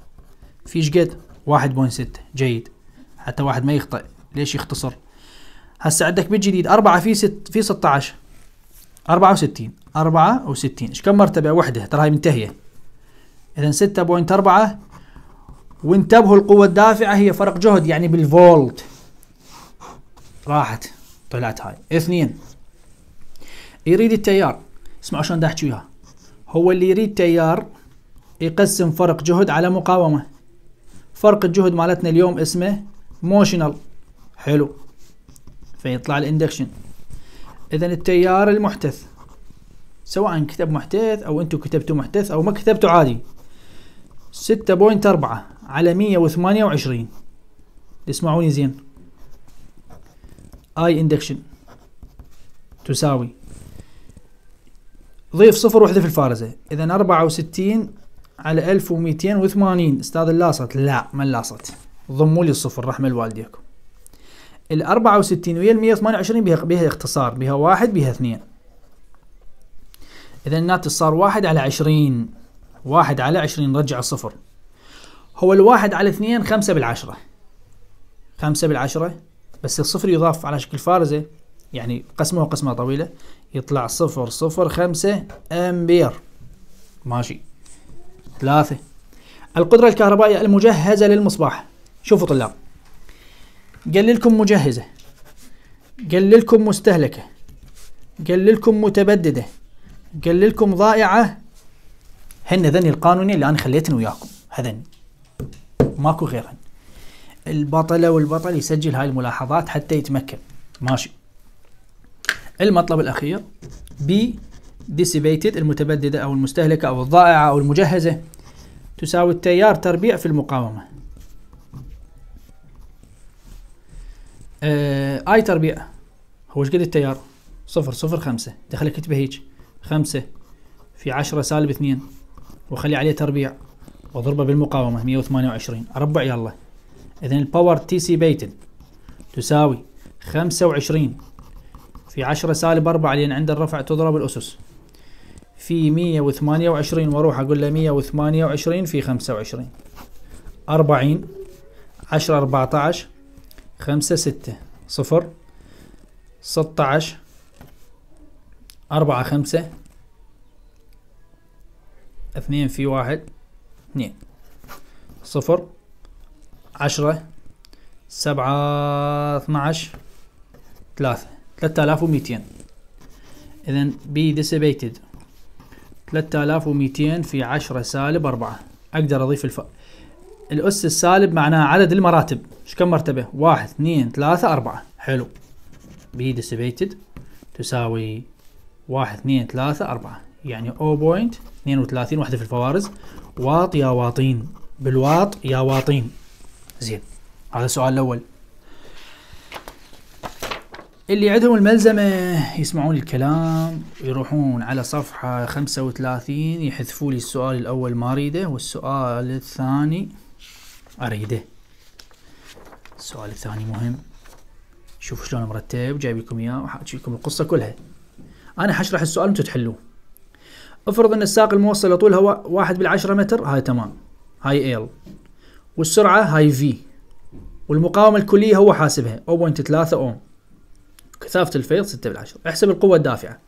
في شقد واحد بوين ستة جيد حتى واحد ما يخطئ ليش يختصر هسه عندك بالجديد أربعة في ست في ستة عشر أربعة وستين أربعة وستين إيش كم مرتبة وحدة ترى هاي منتهية إذا ستة أربعة وانتبهوا القوة الدافعة هي فرق جهد يعني بالفولت راحت طلعت هاي اثنين يريد التيار اسمعوا شلون بدي احكي وياه هو اللي يريد تيار يقسم فرق جهد على مقاومه فرق الجهد مالتنا اليوم اسمه موشنال حلو فيطلع الاندكشن اذا التيار المحتث سواء كتب محتث او انتم كتبتوا محتث او ما كتبتوا عادي ستة بوينت أربعة على مية وثمانية وعشرين اسمعوني زين اي اندكشن تساوي ضيف صفر واحذف الفارزة اذا اربعة وستين على الف وميتين وثمانين استاذ اللاصت لا ما اللاصت ضموا لي الصفر رحمة لوالديكم الاربعة وستين ويا وثمانية وعشرين بها بها اختصار بها واحد بها اثنين اذا الناتج صار واحد على عشرين واحد على عشرين رجع الصفر هو الواحد على اثنين خمسة بالعشرة خمسة بالعشرة بس الصفر يضاف على شكل فارزة يعني قسمه قسمة طويلة يطلع صفر صفر خمسة أمبير ماشي ثلاثة القدرة الكهربائية المجهزة للمصباح شوفوا طلاب قال لكم مجهزة قال لكم مستهلكة قال لكم متبددة قال لكم ضائعة هن ذني القانوني اللي أنا خليتن وياكم هذن ماكو غيرهن البطله والبطل يسجل هاي الملاحظات حتى يتمكن ماشي المطلب الاخير بي ديسيبيتد المتبدده او المستهلكه او الضائعه او المجهزه تساوي التيار تربيع في المقاومه آه اي تربيع هو ايش قد التيار صفر صفر خمسة دخلك كتبه هيك خمسة في عشرة سالب اثنين وخلي عليه تربيع واضربه بالمقاومة 128 اربع يلا إذن الباور تي سي بيتد تساوي خمسة وعشرين في عشرة سالب أربعة لأن عند الرفع تضرب الأسس في مية وثمانية وعشرين وأروح أقول له مية وثمانية وعشرين في خمسة وعشرين أربعين عشرة أربعة عشر خمسة ستة صفر ستة عشر أربعة خمسة اثنين في واحد اثنين صفر عشرة سبعة اثناش ثلاثة ثلاثة آلاف وميتين إذا بي ديسيبيتد ثلاثة آلاف وميتين في عشرة سالب أربعة أقدر أضيف الف الأس السالب معناها عدد المراتب إيش كم مرتبة؟ واحد اثنين ثلاثة أربعة حلو بي ديسيبيتد تساوي واحد اثنين ثلاثة أربعة يعني أو بوينت اثنين وثلاثين واحدة في الفوارز واط يا واطين بالواط يا واطين زين هذا السؤال الاول اللي عندهم الملزمة يسمعون الكلام يروحون على صفحة 35 يحذفوا لي السؤال الأول ما أريده والسؤال الثاني أريده السؤال الثاني مهم شوفوا شلون مرتب جايب لكم إياه وحاكي لكم القصة كلها أنا حشرح السؤال وأنتم تحلوه افرض أن الساق الموصل لطولها واحد بالعشرة متر هاي تمام هاي ال والسرعة هاي في والمقاومة الكلية هو حاسبها 0.3 اوم كثافة الفيض 6 بالعشر احسب القوة الدافعة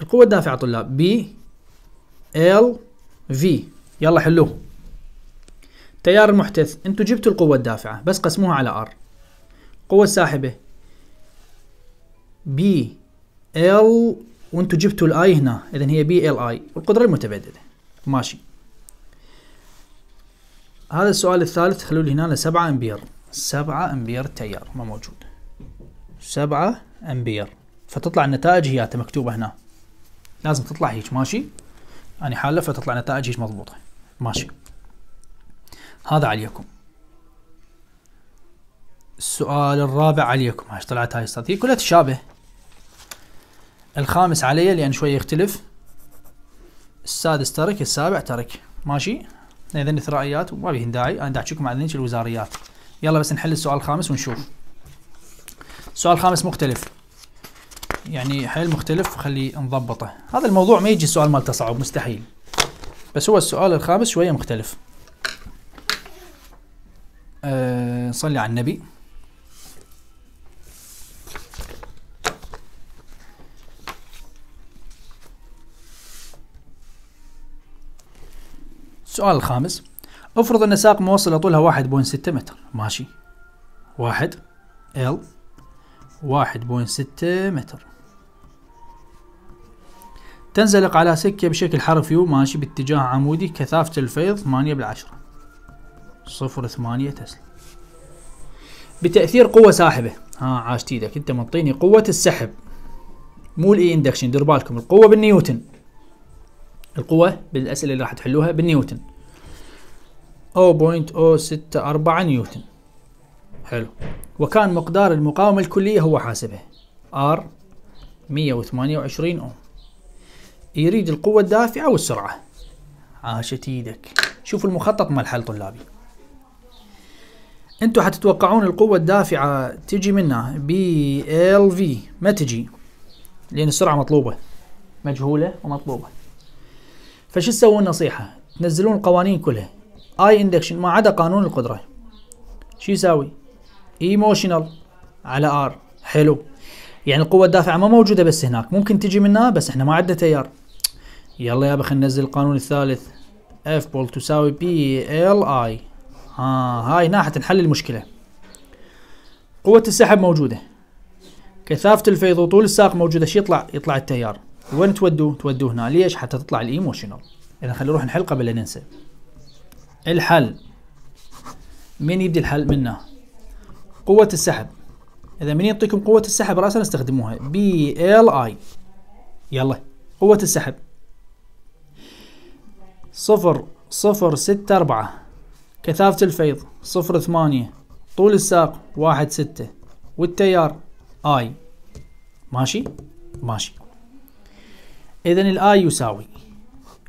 القوة الدافعة طلاب بي ال في يلا حلوه تيار المحتث انتو جبتوا القوة الدافعة بس قسموها على ار القوة الساحبة بي ال وانتو جبتوا الاي هنا اذا هي بي ال اي والقدرة المتبددة ماشي هذا السؤال الثالث خلوا لي هنا سبعة أمبير سبعة أمبير التيار ما موجود سبعة أمبير فتطلع النتائج هي مكتوبة هنا لازم تطلع هيك ماشي أنا حالة فتطلع نتائج هيك مضبوطة ماشي هذا عليكم السؤال الرابع عليكم هاي طلعت هاي هي كلها تشابه الخامس علي لأن شوية يختلف السادس ترك السابع ترك ماشي اذا ثرائيات وما بيهن داعي انا داعشكم على ذنيك الوزاريات يلا بس نحل السؤال الخامس ونشوف السؤال الخامس مختلف يعني حيل مختلف خلي نضبطه هذا الموضوع ما يجي السؤال مال تصعب مستحيل بس هو السؤال الخامس شويه مختلف أه صلي على النبي السؤال الخامس افرض ان ساق موصلة طولها 1.6 متر ماشي واحد ال 1.6 متر تنزلق على سكة بشكل حرف يو ماشي باتجاه عمودي كثافة الفيض 8 بالعشرة صفر ثمانية تسلا بتأثير قوة ساحبة ها عاشت ايدك انت منطيني قوة السحب مو الاي اندكشن e دير بالكم القوة بالنيوتن القوة بالأسئلة اللي راح تحلوها بالنيوتن 0.064 نيوتن حلو وكان مقدار المقاومة الكلية هو حاسبه R 128 أوم يريد القوة الدافعة والسرعة عاشت ايدك شوفوا المخطط مال حل طلابي انتوا حتتوقعون القوة الدافعة تجي منها بي ال في ما تجي لأن السرعة مطلوبة مجهولة ومطلوبة فشو تسوون نصيحة تنزلون القوانين كلها اي اندكشن ما عدا قانون القدره شو يساوي ايموشنال على ار حلو يعني القوه الدافعه ما موجوده بس هناك ممكن تجي منها بس احنا ما عندنا تيار يلا يا خلينا ننزل القانون الثالث اف بول تساوي بي ال اي ها هاي ناحيه حتنحل المشكله قوه السحب موجوده كثافه الفيض وطول الساق موجوده شو يطلع يطلع التيار وين تودوه تودوه هنا ليش حتى تطلع الايموشنال اذا خلينا نروح نحل قبل لا ننسى الحل مين يبدي الحل منا قوة السحب إذا مين يعطيكم قوة السحب رأسا استخدموها بي ال اي يلا قوة السحب صفر صفر ستة أربعة كثافة الفيض صفر ثمانية طول الساق واحد ستة والتيار اي ماشي ماشي إذا الاي يساوي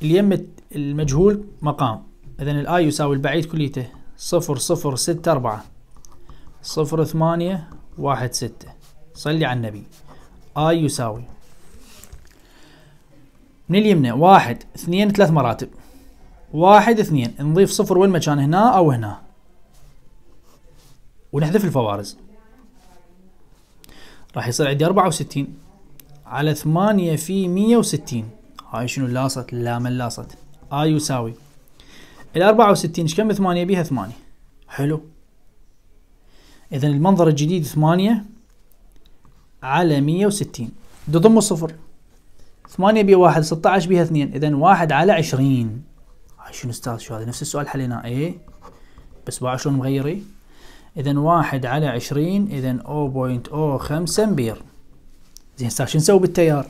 اليم المجهول مقام اذا الاي يساوي البعيد كليته صفر صفر ستة أربعة صفر ثمانية واحد ستة صلي على النبي اي يساوي من اليمنى واحد اثنين ثلاث مراتب واحد اثنين نضيف صفر وين مكان هنا او هنا ونحذف الفوارز راح يصير عندي أربعة وستين على ثمانية في مية وستين هاي شنو لاصت لا من لاصت اي يساوي ال 64 ايش كم 8 بيها 8 حلو اذا المنظر الجديد 8 على 160 تضم الصفر 8 بيها 1 16 بيها 2 اذا 1 على 20 هاي شنو استاذ شو هذا نفس السؤال حليناه اي بس باعوا شلون مغيري اذا 1 على 20 اذا 0.05 امبير زين استاذ شو نسوي بالتيار؟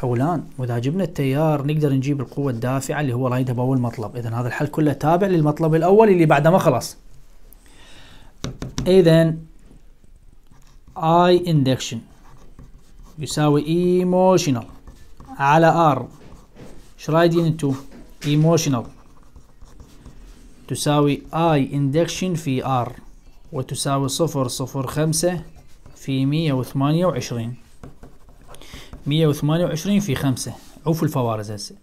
حولان واذا جبنا التيار نقدر نجيب القوه الدافعه اللي هو رايدها باول مطلب اذا هذا الحل كله تابع للمطلب الاول اللي بعده ما خلص اذا I induction يساوي emotional على R ايش رايدين انتو emotional تساوي I induction في R وتساوي صفر صفر خمسة في مية وثمانية وعشرين مية وثمانية وعشرين في خمسة عوفوا الفوارز هسه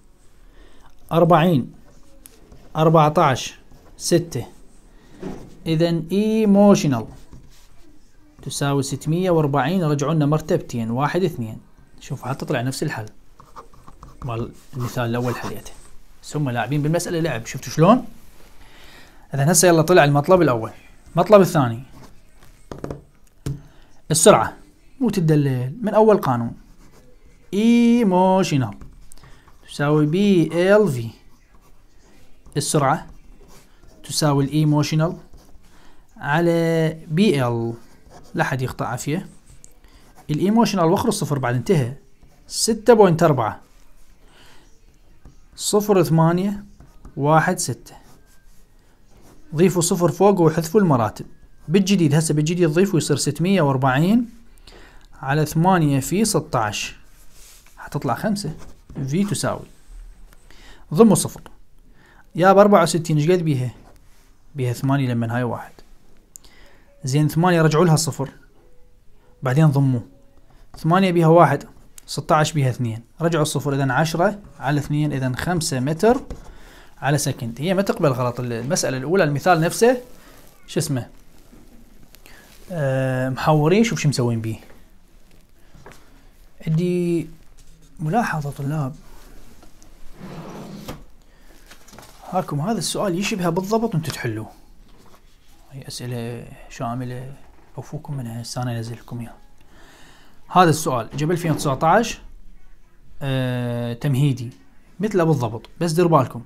أربعين أربعتاش ستة إذا ايموشنال تساوي ستمية وأربعين رجعوا لنا مرتبتين واحد اثنين شوف حتى طلع نفس الحل مال المثال الأول حليته ثم لاعبين بالمسألة لعب شفتوا شلون؟ إذا هسه يلا طلع المطلب الأول المطلب الثاني السرعة مو تدلل من أول قانون ايموشنال تساوي بي ال في السرعة تساوي الايموشنال على بي ال لا حد يقطع عافية الايموشنال واخر الصفر بعد انتهى ستة بوينت أربعة صفر ثمانية واحد ستة ضيفوا صفر فوق وحذفوا المراتب بالجديد هسه بالجديد ضيفوا يصير ستمية وأربعين على ثمانية في ستة عشر حتطلع خمسة في تساوي ضمه صفر ياب أربعة وستين ايش قد بيها؟ بيها ثمانية لمن هاي واحد زين ثمانية رجعوا لها صفر بعدين ضموا ثمانية بيها واحد ستة عشر بيها اثنين رجعوا الصفر إذا عشرة على اثنين إذا خمسة متر على سكند هي ما تقبل غلط المسألة الأولى المثال نفسه شو اسمه أه محورين شوف شو مسوين بيه عندي ملاحظة طلاب هاكم هذا السؤال يشبه بالضبط وانتو تحلوه هاي أسئلة شاملة أوفوكم منها هسه أنا أنزل لكم إياها هذا السؤال جاب 2019 آه، تمهيدي مثله بالضبط بس دير بالكم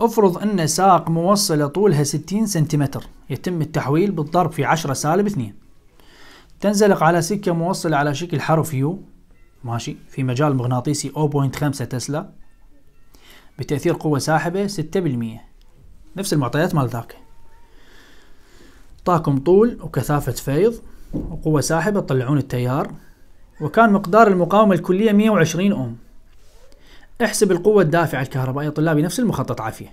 افرض ان ساق موصلة طولها 60 سنتيمتر يتم التحويل بالضرب في 10 سالب 2 تنزلق على سكة موصلة على شكل حرف يو ماشي في مجال مغناطيسي 0.5 تسلا بتأثير قوة ساحبة 6% نفس المعطيات مال ذاك طاكم طول وكثافة فيض وقوة ساحبة تطلعون التيار وكان مقدار المقاومة الكلية 120 أوم احسب القوة الدافعة الكهربائية طلابي نفس المخطط عافية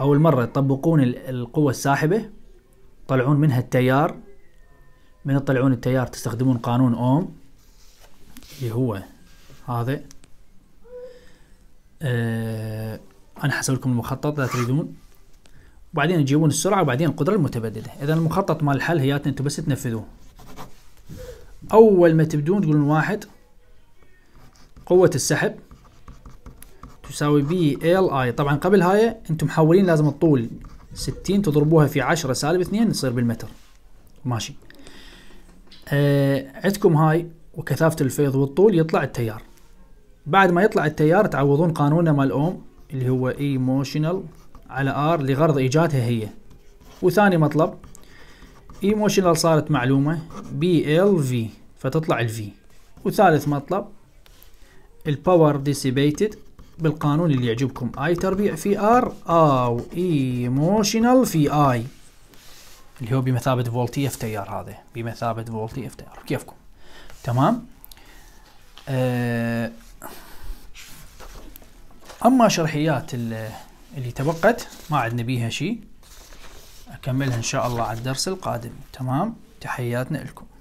أول مرة تطبقون القوة الساحبة طلعون منها التيار من تطلعون التيار تستخدمون قانون أوم اللي هو هذا آه انا حسوي لكم المخطط اذا تريدون وبعدين تجيبون السرعه وبعدين القدره المتبدده اذا المخطط مال الحل هي انتم بس تنفذوه اول ما تبدون تقولون واحد قوه السحب تساوي بي ال اي طبعا قبل هاي انتم محولين لازم الطول 60 تضربوها في 10 سالب 2 تصير بالمتر ماشي آه عندكم هاي وكثافة الفيض والطول يطلع التيار بعد ما يطلع التيار تعوضون قانونه مال اوم اللي هو ايموشنال على ار لغرض ايجادها هي وثاني مطلب ايموشنال صارت معلومة بي ال في فتطلع الفي وثالث مطلب الباور ديسيبيتد بالقانون اللي يعجبكم اي تربيع في ار او ايموشنال في اي اللي هو بمثابة فولتي اف تيار هذا بمثابة فولتي اف تيار كيفكم تمام آه، اما شرحيات اللي تبقت ما عندنا بيها شيء اكملها ان شاء الله على الدرس القادم تمام تحياتنا لكم